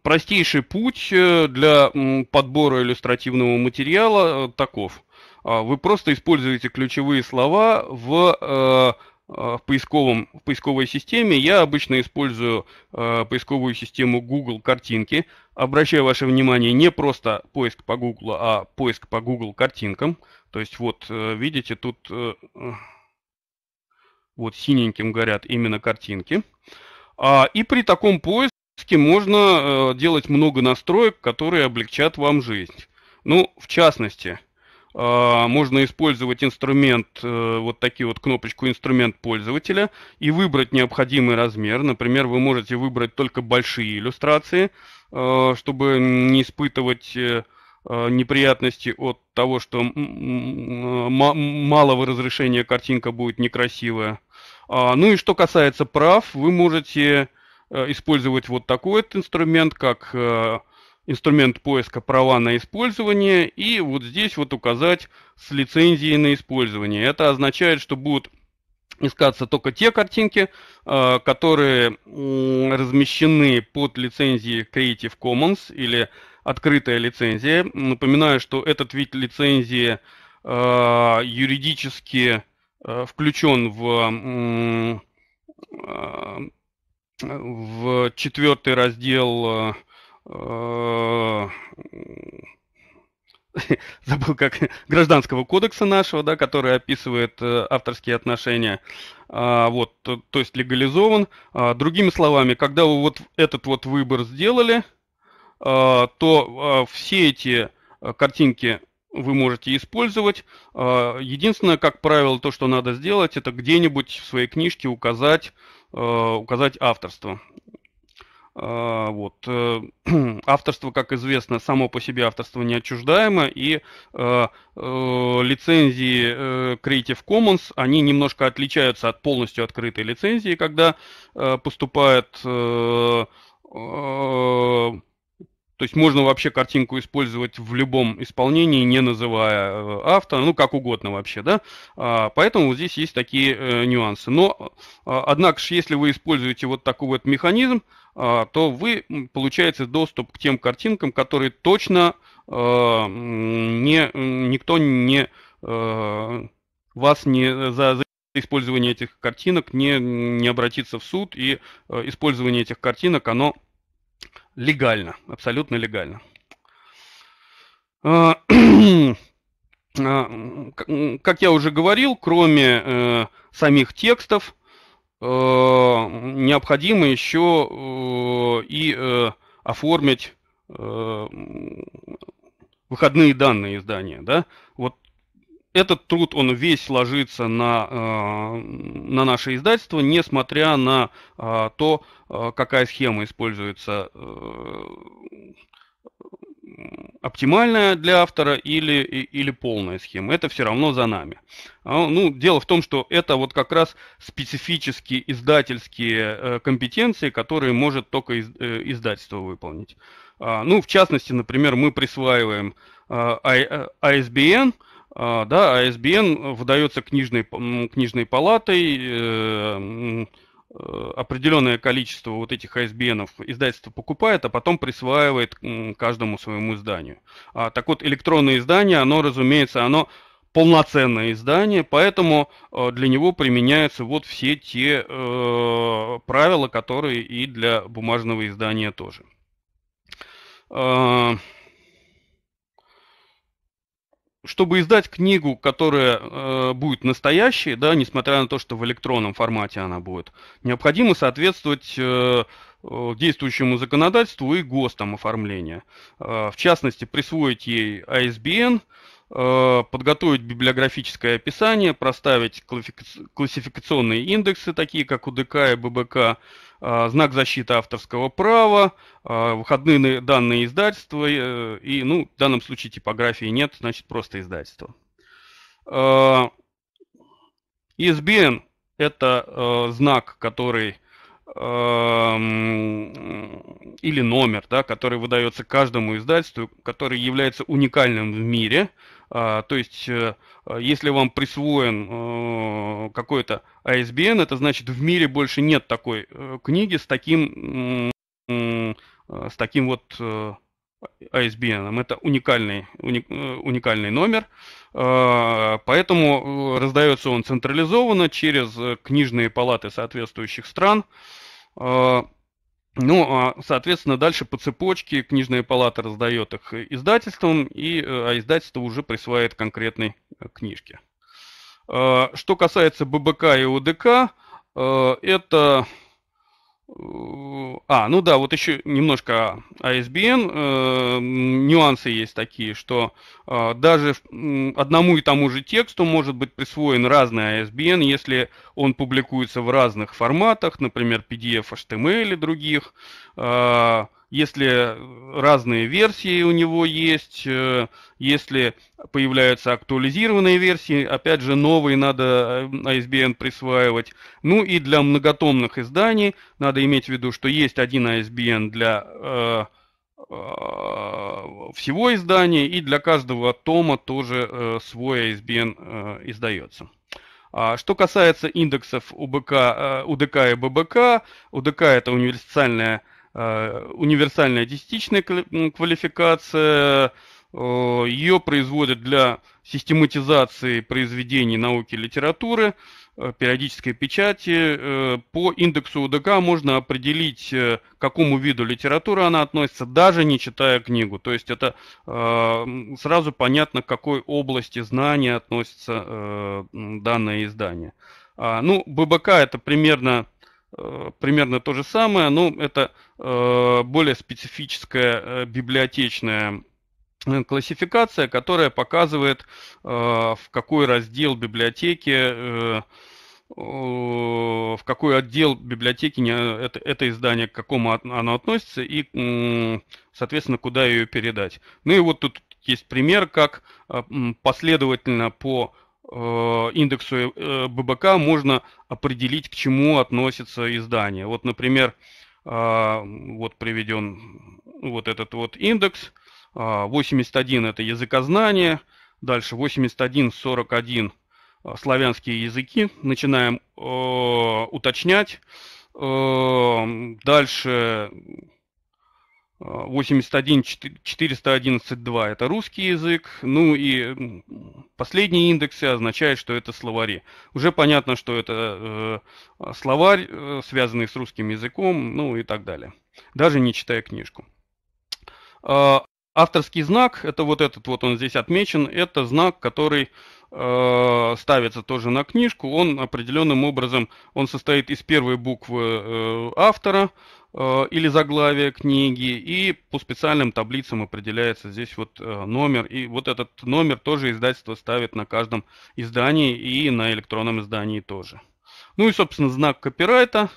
простейший путь для подбора иллюстративного материала таков. А, вы просто используете ключевые слова в, в, поисковом, в поисковой системе. Я обычно использую поисковую систему Google картинки. Обращаю ваше внимание не просто поиск по Google, а поиск по Google картинкам. То есть вот э, видите, тут э, э, вот синеньким горят именно картинки. А, и при таком поиске можно делать много настроек, которые облегчат вам жизнь. Ну, в частности, а, можно использовать инструмент, вот такие вот кнопочку «Инструмент пользователя» и выбрать необходимый размер. Например, вы можете выбрать только большие иллюстрации – Э, чтобы не испытывать э, э, неприятности от того, что малого разрешения картинка будет некрасивая. А, ну и что касается прав, вы можете использовать вот такой вот инструмент, как инструмент поиска права на использование, и вот здесь вот указать с лицензией на использование. Это означает, что будут искаться только те картинки, э, которые размещены под лицензией Creative Commons или открытая лицензия. Напоминаю, что этот вид лицензии э, юридически э, включен в, в четвертый раздел [laughs] забыл как, [laughs] гражданского кодекса нашего, да, который описывает э, авторские отношения, а, вот, то, то есть легализован. А, другими словами, когда вы вот этот вот выбор сделали, а, то а, все эти э, картинки вы можете использовать. А, единственное, как правило, то, что надо сделать, это где-нибудь в своей книжке указать, э, указать авторство. А, вот. Э, [clears throat] авторство, как известно, само по себе авторство неотчуждаемо, и э, э, лицензии э, Creative Commons, они немножко отличаются от полностью открытой лицензии, когда э, поступает... Э, то есть можно вообще картинку использовать в любом исполнении, не называя автора, ну как угодно вообще, да. А, поэтому вот здесь есть такие нюансы. Но, а, однако же, если вы используете вот такой вот механизм, а, то вы получаете доступ к тем картинкам, которые точно а, не, никто не а, вас не за, использование этих картинок не, не обратиться в суд, и использование этих картинок, оно легально, абсолютно легально. [clears throat] Как я уже говорил, кроме э, самих текстов, Э, необходимо еще э, и э, оформить выходные данные издания, да, вот этот труд, он весь ложится на, на наше издательство, несмотря на то, какая схема используется оптимальная для автора или, или полная схема. Это все равно за нами. А, ну, дело в том, что это вот как раз специфические издательские э, компетенции, которые может только э, издательство выполнить. А, ну, в частности, например, мы присваиваем ISBN, э, а, да, ISBN выдается книжной, книжной палатой, Э, определенное количество вот этих ISBN издательство покупает, а потом присваивает каждому своему изданию. А, так вот, электронное издание, оно, разумеется, оно полноценное издание, поэтому э, для него применяются вот все те э, правила, которые и для бумажного издания тоже. А, чтобы издать книгу, которая э, будет настоящей, да, несмотря на то, что в электронном формате она будет, необходимо соответствовать э, э действующему законодательству и ГОСТам оформления. Э, в частности, присвоить ей ISBN, а Э, подготовить библиографическое описание, проставить классификационные индексы, такие как УДК и ББК, э, знак защиты авторского права, э, выходные данные издательства и, ну, в данном случае типографии нет, значит просто издательство. ISBN – это знак, который эм, или номер, да, который выдается каждому издательству, который является уникальным в мире – а, то есть, э, а, если вам присвоен э, какой-то ISBN, а это значит, в мире больше нет такой э, книги с таким, с таким вот ISBN. Это уникальный, уникальный номер, поэтому раздается он централизованно через книжные палаты соответствующих стран. Ну, а, соответственно, дальше по цепочке книжная палата раздает их издательствам, и, э, а издательство уже присваивает конкретной э, книжке. А, что касается ББК и ОДК, э, это а, ну да, вот еще немножко ISBN. А э, нюансы есть такие, что э, даже одному и тому же тексту может быть присвоен разный ISBN, а если он публикуется в разных форматах, например, PDF, HTML или других. Э, если разные версии у него есть, э, если появляются актуализированные версии, опять же, новые надо э, ISBN присваивать. Ну и для многотомных изданий надо иметь в виду, что есть один ISBN для э, всего издания, и для каждого тома тоже э, свой ISBN издается. А что касается индексов УБК, УДК и ББК, УДК это универсальная Э, универсальная десятичная квалификация. Э, Ее производят для систематизации произведений науки и литературы, э, периодической печати. По индексу УДК можно определить, к какому виду литературы она относится, даже не читая книгу. То есть это сразу понятно, к какой области знания относится данное издание. А, ну, ББК это примерно Э, примерно то же самое, но это э, более специфическая э, библиотечная классификация, которая показывает, в какой раздел библиотеки в какой отдел библиотеки это, это издание, к какому оно относится и, соответственно, куда ее передать. Ну и вот тут есть пример, как последовательно по Э, индексу э, ББК можно определить, к чему относится издание. Вот, например, э, вот приведен вот этот вот индекс. 81 – это языкознание. Дальше 81, 41 – славянские языки. Начинаем уточнять. Дальше 81 411 2 это русский язык, ну и последние индексы означают, что это словари. Уже понятно, что это э, словарь, э, связанный с русским языком, ну и так далее. Даже не читая книжку. Э, авторский знак, это вот этот вот он здесь отмечен, это знак, который э, ставится тоже на книжку, он определенным образом, он состоит из первой буквы э, автора, Э, или заглавие книги, и по специальным таблицам определяется здесь вот э, номер, и вот этот номер тоже издательство ставит на каждом издании и на электронном издании тоже. Ну и, собственно, знак копирайта.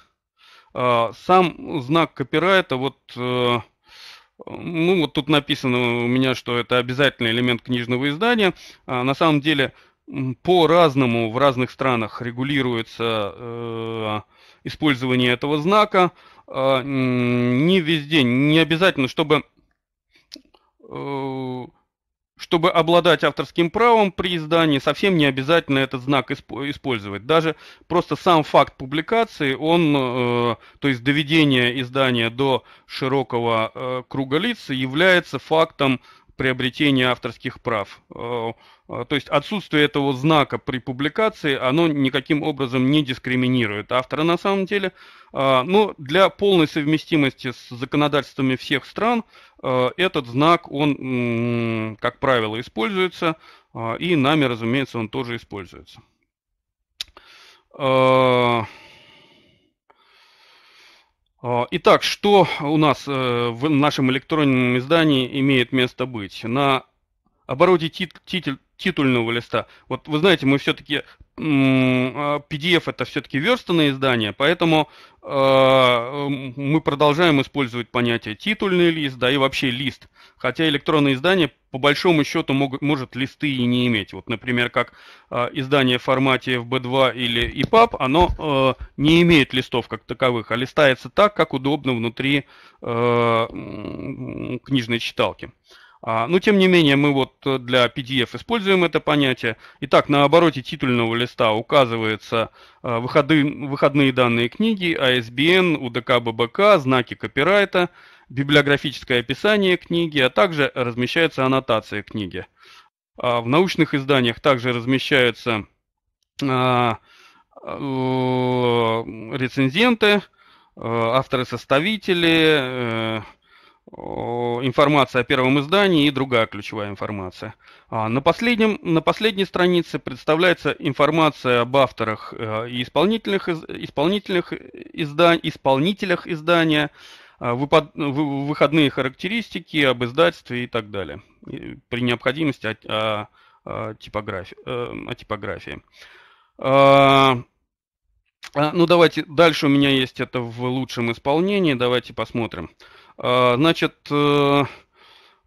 А, сам знак копирайта, вот, э, ну вот тут написано у меня, что это обязательный элемент книжного издания. А, на самом деле, по-разному в разных странах регулируется использование этого знака. А, не везде, не обязательно, чтобы э, чтобы обладать авторским правом при издании, совсем не обязательно этот знак использовать. Даже просто сам факт публикации, он, э, то есть доведение издания до широкого э, круга лиц является фактом приобретения авторских прав. А, то есть отсутствие этого знака при публикации, оно никаким образом не дискриминирует автора на самом деле. А, но для полной совместимости с законодательствами всех стран а, этот знак, он, как правило, используется, и нами, разумеется, он тоже используется. Итак, что у нас э, в нашем электронном издании имеет место быть? На обороте тит, тит, титульного листа. Вот вы знаете, мы все-таки PDF а, это все-таки верстанное издание, поэтому э, мы продолжаем использовать понятие титульный лист, да и вообще лист. Хотя электронное издание по большому счету мог, может листы и не иметь. Вот, например, как э, издание в формате FB2 или EPUB, оно э, не имеет листов как таковых, а листается так, как удобно внутри книжной читалки. Э, а, Но ну, тем не менее мы вот э, для PDF используем это понятие. Итак, на обороте титульного листа указываются э, выходы, выходные данные книги, ISBN, а УДК ББК, знаки копирайта, библиографическое описание книги, а также размещается аннотация книги. А, в научных изданиях также размещаются э, рецензенты, авторы-составители, информация о первом издании и другая ключевая информация. А, на, последнем, на последней странице представляется информация об авторах э, и исполнительных, исполнительных издан, исполнителях издания, а, выходные характеристики, об издательстве и так далее. При необходимости о, о, о, типографии, э, о типографии. А, ну давайте, дальше у меня есть это в лучшем исполнении, давайте Посмотрим. А, значит, э,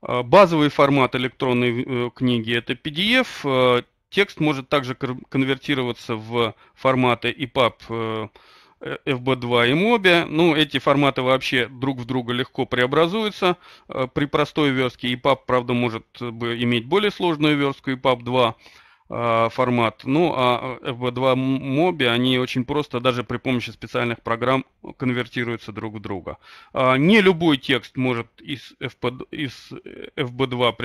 а, базовый формат электронной э, книги – это PDF. А, текст может также конвертироваться в форматы EPUB, FB2 и MOBI. Э, ну, эти форматы вообще друг в друга легко преобразуются при простой верстке. EPUB, правда, может иметь более сложную верстку EPUB 2. А, формат. Ну, а FB2 а, моби, они очень просто даже при помощи специальных программ конвертируются друг в друга. А, не любой текст может из, FP, из FB2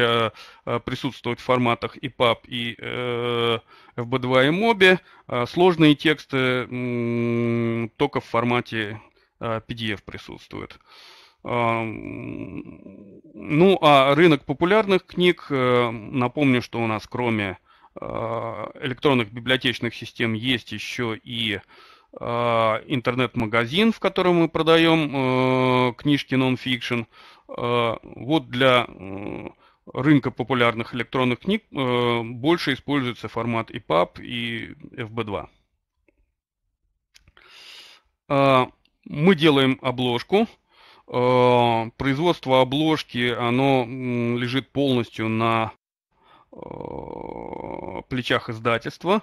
э, присутствовать в форматах EPUB и FB2 э, и моби. Сложные тексты только в формате PDF присутствуют. Ну, а рынок популярных книг, э, напомню, что у нас кроме а, электронных библиотечных систем есть еще и а, интернет-магазин, в котором мы продаем э, книжки нон-фикшн. А, вот для рынка популярных электронных книг э, больше используется формат EPUB и FB2. Мы делаем обложку. Производство обложки, оно лежит полностью на Э, плечах издательства, э,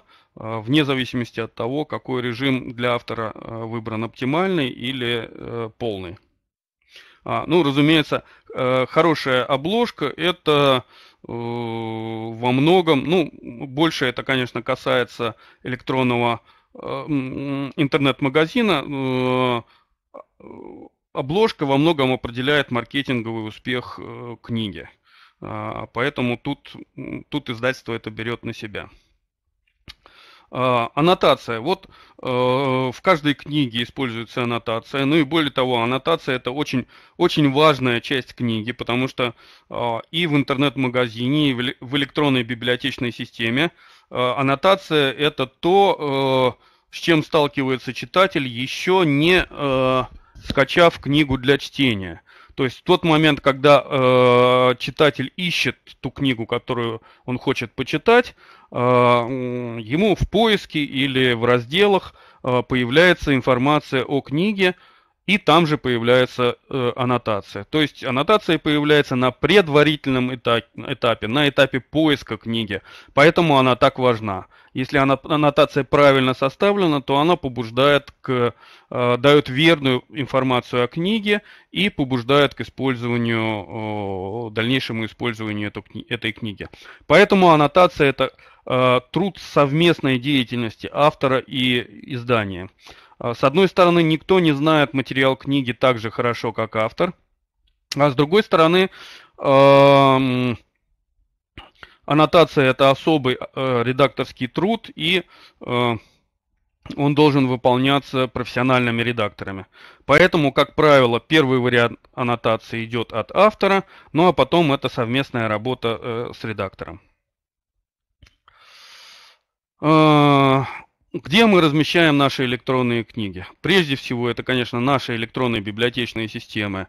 вне зависимости от того, какой режим для автора э, выбран, оптимальный или полный. А, ну, разумеется, хорошая обложка – это во многом, ну, больше это, конечно, касается электронного интернет-магазина. А, обложка во многом определяет маркетинговый успех книги. А, поэтому тут, тут издательство это берет на себя. А, аннотация. Вот э, в каждой книге используется аннотация. Ну и более того, аннотация это очень, очень важная часть книги, потому что а, и в интернет-магазине, и в электронной библиотечной системе аннотация это то, э, с чем сталкивается читатель, еще не э, скачав книгу для чтения. То есть тот момент, когда э, читатель ищет ту книгу, которую он хочет почитать, э, ему в поиске или в разделах э, появляется информация о книге, и там же появляется э, аннотация. То есть аннотация появляется на предварительном этап, этапе, на этапе поиска книги. Поэтому она так важна. Если аннотация правильно составлена, то она побуждает к, э, дает верную информацию о книге и побуждает к использованию, э, дальнейшему использованию эту, этой книги. Поэтому аннотация это э, труд совместной деятельности автора и издания. А, с одной стороны, никто не знает материал книги так же хорошо, как автор, а с другой стороны, аннотация – это особый э, редакторский труд, и э, он должен выполняться профессиональными редакторами. Поэтому, как правило, первый вариант аннотации идет от автора, ну а потом это совместная работа э, с редактором. А, где мы размещаем наши электронные книги? Прежде всего, это, конечно, наши электронные библиотечные системы,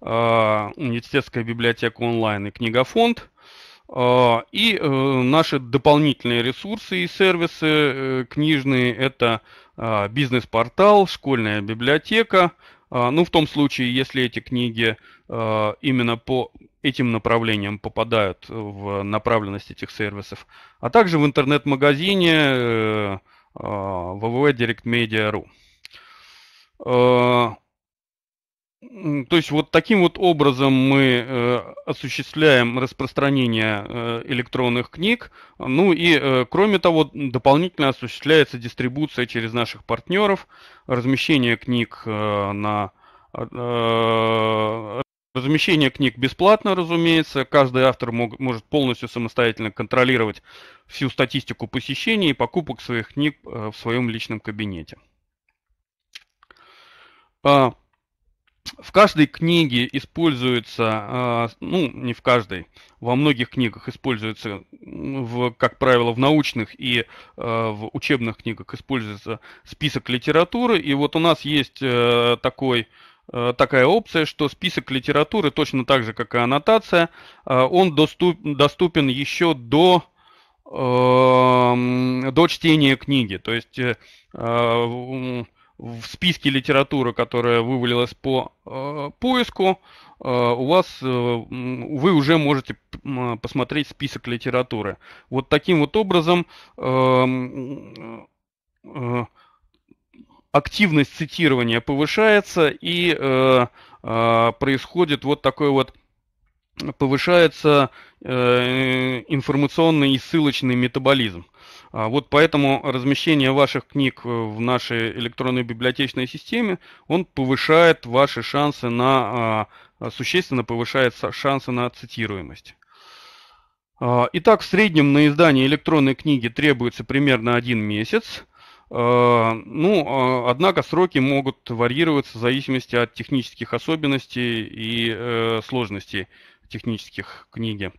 а, университетская библиотека онлайн и книгофонд, а, и э, наши дополнительные ресурсы и сервисы э, книжные – это а, бизнес-портал, школьная библиотека. Ну, в том случае, если эти книги именно по этим направлениям попадают в направленность этих сервисов. А также в интернет-магазине э, www.directmedia.ru. А, а, то есть вот таким вот образом мы э, осуществляем распространение э, электронных книг. Ну и э, кроме того, дополнительно осуществляется дистрибуция через наших партнеров, размещение книг на Размещение книг бесплатно, разумеется. Каждый автор мог, может полностью самостоятельно контролировать всю статистику посещений и покупок своих книг э, в своем личном кабинете. А, в каждой книге используется, а, ну не в каждой, во многих книгах используется, в, как правило, в научных и э, в учебных книгах используется список литературы. И вот у нас есть э, такой Э, такая опция, что список литературы, точно так же, как и аннотация, э, он доступ, доступен еще до, эм, до чтения книги. То есть э, в списке литературы, которая вывалилась по поиску, у вас вы уже можете посмотреть список литературы. Вот таким вот образом эм, активность цитирования повышается и э, э, происходит вот такой вот повышается э, информационный и ссылочный метаболизм. А вот поэтому размещение ваших книг в нашей электронной библиотечной системе, он повышает ваши шансы на, а, существенно повышает шансы на цитируемость. А, итак, в среднем на издание электронной книги требуется примерно один месяц. Э, ну, э, однако сроки могут варьироваться в зависимости от технических особенностей и э, сложностей технических книги.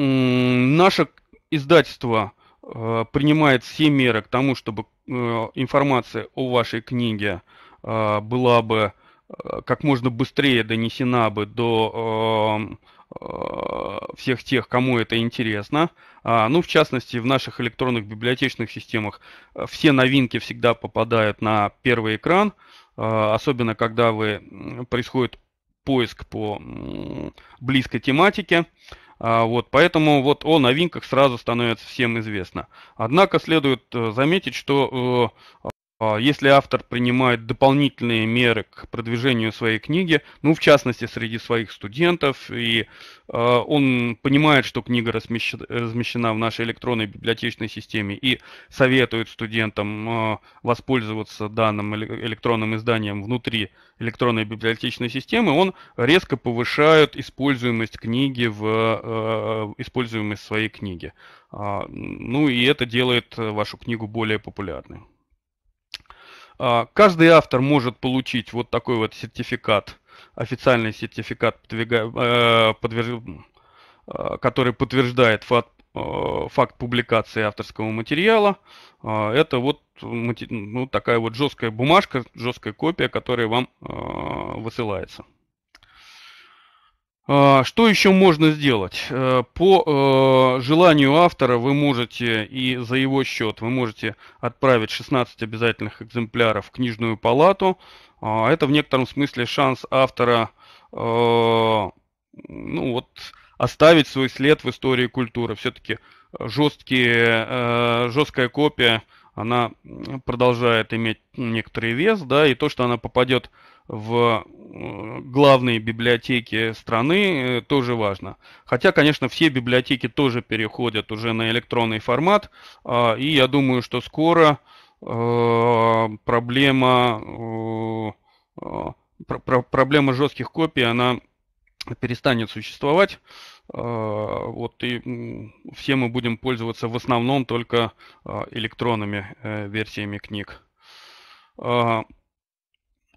Наше издательство принимает все меры к тому, чтобы информация о вашей книге была бы как можно быстрее донесена бы до эм, Э, всех тех, кому это интересно. А, ну, в частности, в наших электронных библиотечных системах э, все новинки всегда попадают на первый экран, э, особенно когда вы, происходит поиск по близкой тематике. А, вот, поэтому вот о новинках сразу становится всем известно. Однако следует заметить, что а, если автор принимает дополнительные меры к продвижению своей книги, ну, в частности, среди своих студентов, и э, он понимает, что книга размещена, размещена в нашей электронной библиотечной системе и советует студентам э, воспользоваться данным электронным изданием внутри электронной библиотечной системы, он резко повышает используемость книги в э, используемость своей книги. Ну и это делает вашу книгу более популярной. А, каждый автор может получить вот такой вот сертификат, официальный сертификат, э, а, который подтверждает факт, э, факт публикации авторского материала. А, это вот ну, такая вот жесткая бумажка, жесткая копия, которая вам э, высылается. А, что еще можно сделать? Э, по э, желанию автора вы можете и за его счет вы можете отправить 16 обязательных экземпляров в книжную палату. А, это в некотором смысле шанс автора э, ну вот, оставить свой след в истории культуры. Все-таки жесткие, жесткая копия, она продолжает иметь некоторый вес, да, и то, что она попадет в э, главные библиотеки страны э, тоже важно. Хотя, конечно, все библиотеки тоже переходят уже на электронный формат, а, и я думаю, что скоро э, проблема, проблема жестких копий, она перестанет существовать. А, вот и все мы будем пользоваться в основном только а, электронными версиями книг.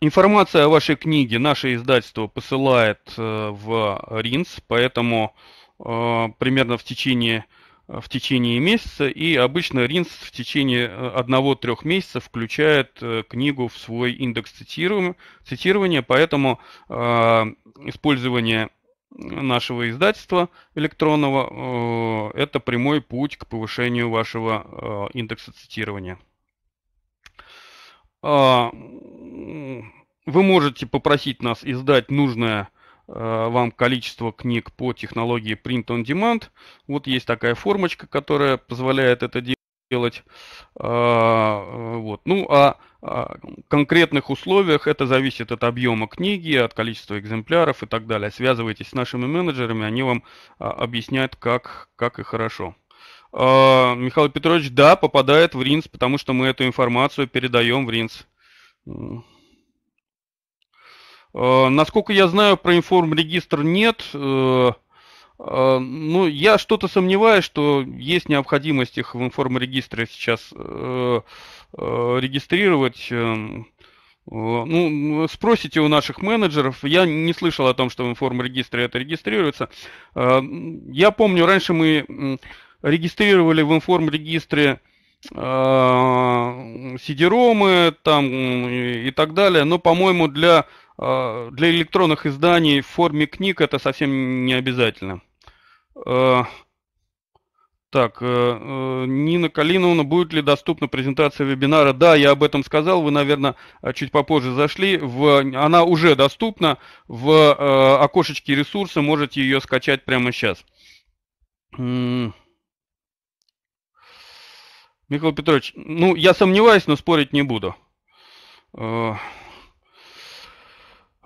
Информация о вашей книге наше издательство посылает э, в РИНС, поэтому э, примерно в течение, э, в течение месяца, и обычно РИНС в течение одного-трех месяцев включает книгу в свой индекс цитирования, поэтому использование нашего издательства электронного – это прямой путь к повышению вашего индекса цитирования. А, вы можете попросить нас издать нужное э, вам количество книг по технологии Print on Demand. Вот есть такая формочка, которая позволяет это делать. А, э, вот. Ну, а о а конкретных условиях это зависит от объема книги, от количества экземпляров и так далее. Связывайтесь с нашими менеджерами, они вам объяснят, как, как и хорошо. А, Михаил Петрович, да, попадает в РИНС, потому что мы эту информацию передаем в РИНС. А, насколько я знаю, про информрегистр нет. Э, а, ну, я что-то сомневаюсь, что есть необходимость их в информрегистре сейчас э, э, регистрировать. Ну, спросите у наших менеджеров. Я не слышал о том, что в информрегистре это регистрируется. Я помню, раньше мы регистрировали в информрегистре э, сидеромы там и так далее, но, по-моему, для, э, для электронных изданий в форме книг это совсем не обязательно. Э, так, Нина Калиновна, будет ли доступна презентация вебинара? Да, я об этом сказал, вы, наверное, чуть попозже зашли. В, она уже доступна в окошечке ресурса, можете ее скачать прямо сейчас. Михаил Петрович, ну, я сомневаюсь, но спорить не буду. Э, э,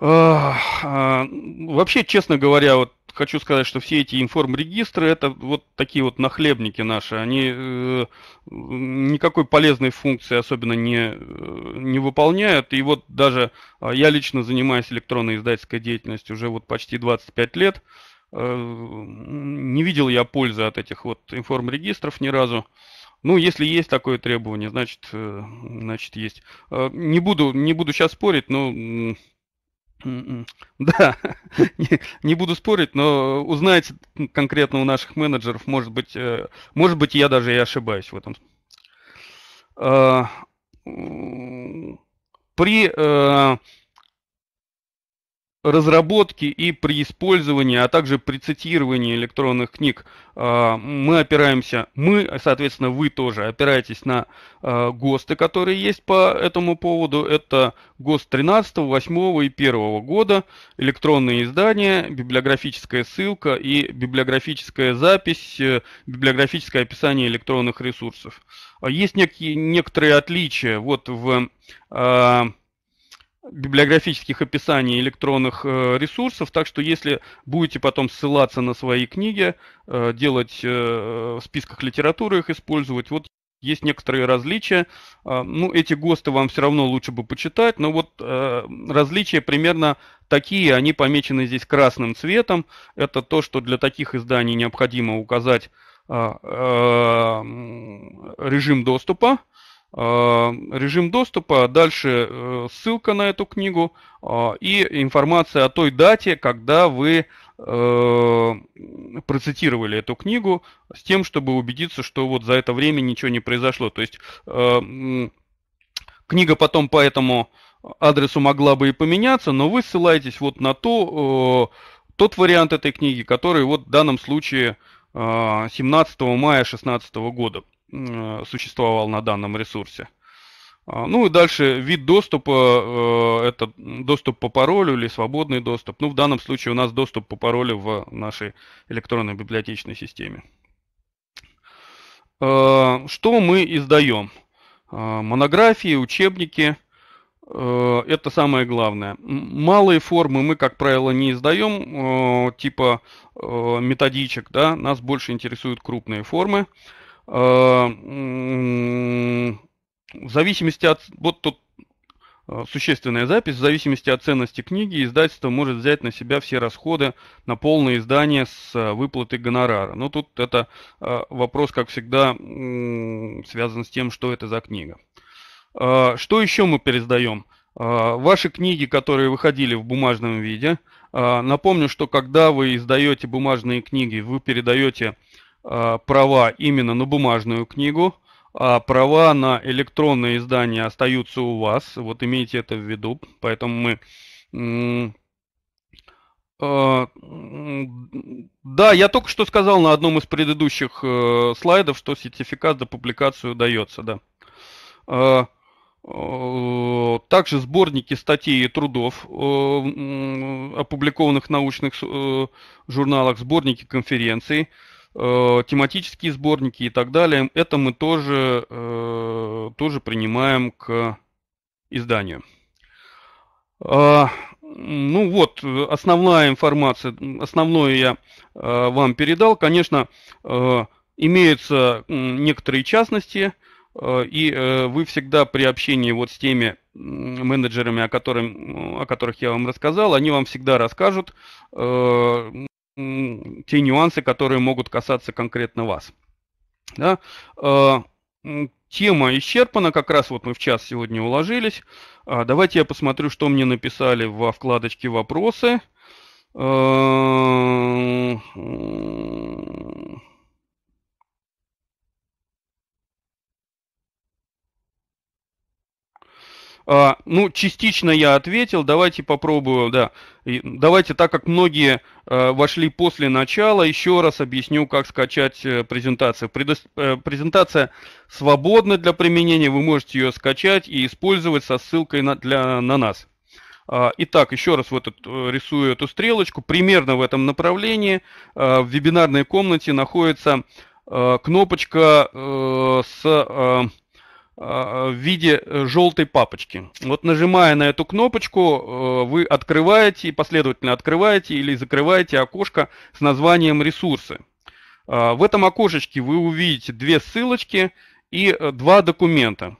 э, вообще, честно говоря, вот хочу сказать, что все эти информрегистры это вот такие вот нахлебники наши. Они э, никакой полезной функции особенно не, не выполняют. И вот даже э, я лично занимаюсь электронной издательской деятельностью уже вот почти 25 лет. Э, не видел я пользы от этих вот информрегистров ни разу. Э, ну, если есть такое требование, значит, э, значит есть. Э, не буду, не буду сейчас спорить, но [laughs] да, не, буду спорить, но узнаете конкретно у наших менеджеров, может быть, э, может быть, я даже и ошибаюсь в этом. При разработке и при использовании, а также при цитировании электронных книг а, мы опираемся, мы, соответственно, вы тоже опираетесь на а, ГОСТы, которые есть по этому поводу. Это ГОСТ 13, 8 и 1 года, электронные издания, библиографическая ссылка и библиографическая запись, э, библиографическое описание электронных ресурсов. А есть некие, некоторые отличия вот в библиографических описаний электронных э, ресурсов, так что если будете потом ссылаться на свои книги, э, делать э, в списках литературы их использовать, вот есть некоторые различия. А, ну, эти ГОСТы вам все равно лучше бы почитать, но вот различия примерно такие, они помечены здесь красным цветом. Это то, что для таких изданий необходимо указать а, режим доступа, Э, режим доступа, дальше э, ссылка на эту книгу э, и информация о той дате, когда вы процитировали эту книгу с тем, чтобы убедиться, что вот за это время ничего не произошло. То есть книга потом по этому адресу могла бы и поменяться, но вы ссылаетесь вот на то, тот вариант этой книги, который вот в данном случае 17 мая 2016 года. Э, существовал на данном ресурсе. А, ну и дальше вид доступа, э, это доступ по паролю или свободный доступ. Ну в данном случае у нас доступ по паролю в нашей электронной библиотечной системе. А, что мы издаем? А, монографии, учебники. Э, это самое главное. Малые формы мы, как правило, не издаем, типа методичек. Да? Нас больше интересуют крупные формы. Э, в зависимости от... Вот тут э, существенная запись. В зависимости от ценности книги издательство может взять на себя все расходы на полное издание с э, выплаты гонорара. Но ну, тут это вопрос, как всегда, связан с тем, что это за книга. Что еще мы пересдаем? Ваши книги, которые выходили в бумажном виде. Напомню, что когда вы издаете бумажные книги, вы передаете а, права именно на бумажную книгу, а права на электронное издание остаются у вас. Вот имейте это в виду. Поэтому мы... А, да, я только что сказал на одном из предыдущих э, слайдов, что сертификат за публикацию дается, да. А, э, также сборники статей и трудов, э, опубликованных в научных журналах, сборники конференций – э, тематические сборники и так далее. Это мы тоже, э, тоже принимаем к изданию. Э, ну вот, основная информация, основное я э, вам передал. Конечно, э, имеются некоторые частности, э, и э, вы всегда при общении вот с теми менеджерами, о, которым, о которых я вам рассказал, они вам всегда расскажут, э, те нюансы, которые могут касаться конкретно вас. Да? А, тема исчерпана, как раз вот мы в час сегодня уложились. А, давайте я посмотрю, что мне написали во вкладочке «Вопросы». А, А, ну, частично я ответил. Давайте попробую, да. И давайте, так как многие э, вошли после начала, еще раз объясню, как скачать э, презентацию. Предо... Э, презентация свободна для применения, вы можете ее скачать и использовать со ссылкой на, для, на нас. А, итак, еще раз вот эту, э, рисую эту стрелочку. Примерно в этом направлении э, в вебинарной комнате находится э, кнопочка э, с... Э, а, а, в виде э, желтой папочки. Вот нажимая на эту кнопочку, э, вы открываете, последовательно открываете или закрываете окошко с названием «Ресурсы». А, в этом окошечке вы увидите две ссылочки и э, два документа.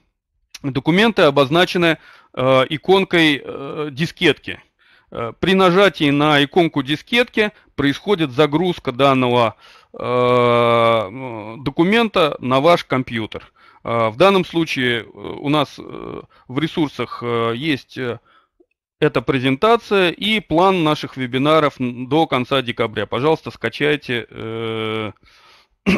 Документы обозначены иконкой дискетки. При нажатии на иконку дискетки происходит загрузка данного документа на ваш компьютер. А, в данном случае э, у нас э, в ресурсах э, есть эта презентация и план наших вебинаров до конца декабря. Пожалуйста, скачайте [clears throat]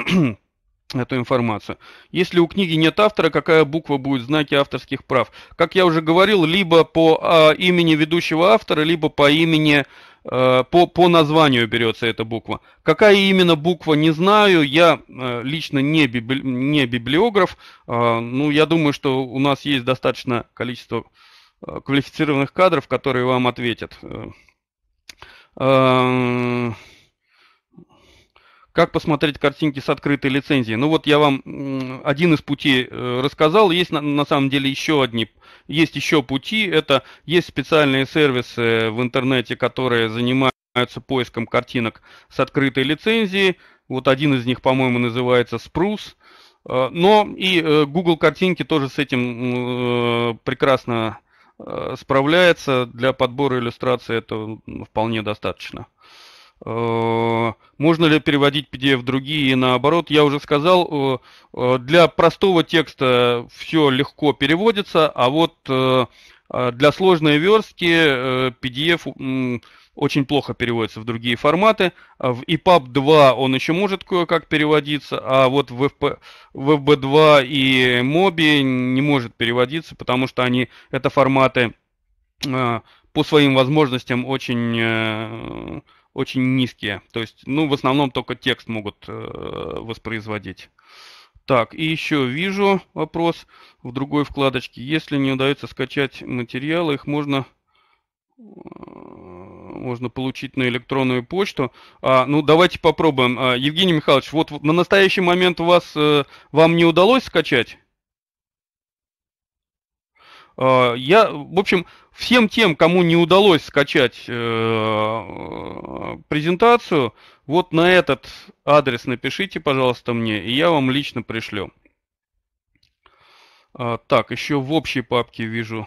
эту информацию. Если у книги нет автора, какая буква будет в знаке авторских прав? Как я уже говорил, либо по а, имени ведущего автора, либо по имени э, по, по названию берется эта буква. Какая именно буква, не знаю. Я э, лично не, библи, не библиограф. Э, ну, я думаю, что у нас есть достаточно количество квалифицированных кадров, которые вам ответят. Как посмотреть картинки с открытой лицензией? Ну вот я вам один из путей э, рассказал. Есть на, на самом деле еще одни, есть еще пути. Это есть специальные сервисы в интернете, которые занимаются поиском картинок с открытой лицензией. Вот один из них, по-моему, называется Spruce. Э, но и э, Google картинки тоже с этим прекрасно справляется. Для подбора иллюстрации это вполне достаточно. Э, можно ли переводить PDF в другие и наоборот? Я уже сказал, э, э, для простого текста все легко переводится, а вот для сложной верстки PDF очень плохо переводится в другие форматы. В EPUB 2 он еще может кое-как переводиться, а вот в, FP, в FB2 и MOBI не может переводиться, потому что они, это форматы по своим возможностям очень очень низкие. То есть, ну, в основном только текст могут э, воспроизводить. Так, и еще вижу вопрос в другой вкладочке. Если не удается скачать материалы, их можно э, можно получить на электронную почту. А, ну, давайте попробуем. А, Евгений Михайлович, вот на настоящий момент у вас, э, вам не удалось скачать? Э, я, в общем, всем тем, кому не удалось скачать э, презентацию, вот на этот адрес напишите, пожалуйста, мне, и я вам лично пришлю. Э, так, еще в общей папке вижу.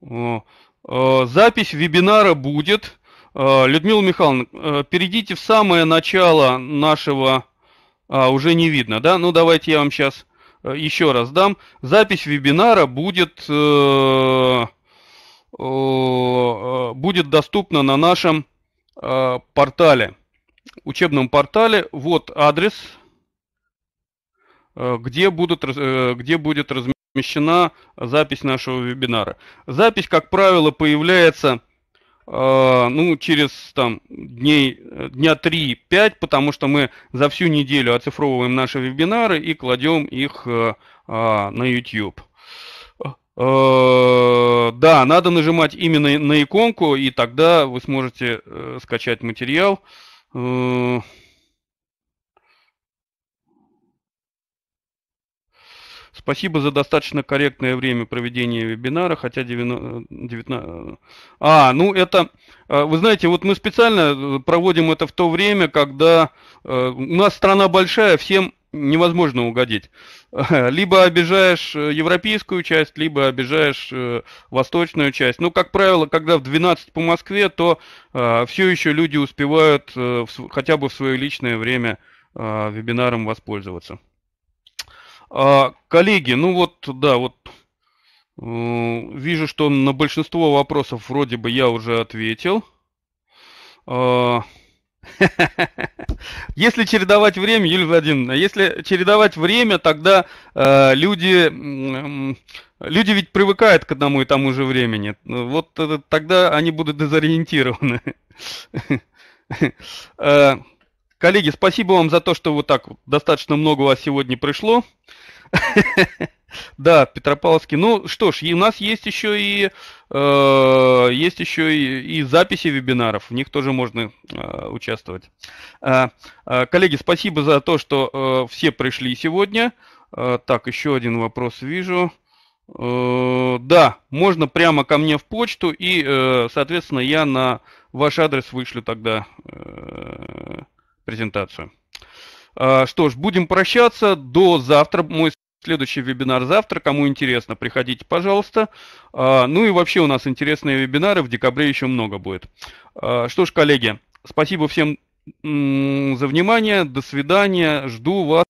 Запись вебинара будет. Людмила Михайловна, перейдите в самое начало нашего... А, уже не видно, да? Ну, давайте я вам сейчас Э, еще раз дам, запись вебинара будет, э, э, будет доступна на нашем э, портале, учебном портале. Вот адрес, э, где, будут, э, где будет размещена запись нашего вебинара. Запись, как правило, появляется а, ну, через там дней, э, дня 3-5, потому что мы за всю неделю оцифровываем наши вебинары и кладем их э, а, на YouTube. Э, да, надо нажимать именно на иконку, и тогда вы сможете скачать материал. Спасибо за достаточно корректное время проведения вебинара, хотя 19... 19... Э, э, а, ну это, э, вы знаете, вот мы специально проводим это в то время, когда у нас страна большая, всем невозможно угодить. [laughs] Либо обижаешь европейскую часть, либо обижаешь восточную часть. Но, ну, как правило, когда в 12 по Москве, то все еще люди успевают хотя бы в свое личное время вебинаром воспользоваться. А, коллеги, ну вот, да, вот вижу, что на большинство вопросов вроде бы я уже ответил. А, [laughs] если чередовать время, Юлия Владимировна, если чередовать время, тогда э, люди, э, люди ведь привыкают к одному и тому же времени. Вот э, тогда они будут дезориентированы. [laughs] А, Коллеги, спасибо вам за то, что вот так достаточно много у вас сегодня пришло. [laughs] Да, Петропавловский. Ну что ж, и у нас есть еще и э, есть еще и, и записи вебинаров, в них тоже можно э, участвовать. Э, э, коллеги, спасибо за то, что э, все пришли сегодня. Э, так, еще один вопрос вижу. Э, да, можно прямо ко мне в почту и, э, соответственно, я на ваш адрес вышлю тогда. Э, презентацию. А, что ж, будем прощаться. До завтра. Мой следующий вебинар завтра. Кому интересно, приходите, пожалуйста. А, ну и вообще у нас интересные вебинары. В декабре еще много будет. А, что ж, коллеги, спасибо всем за внимание. До свидания. Жду вас.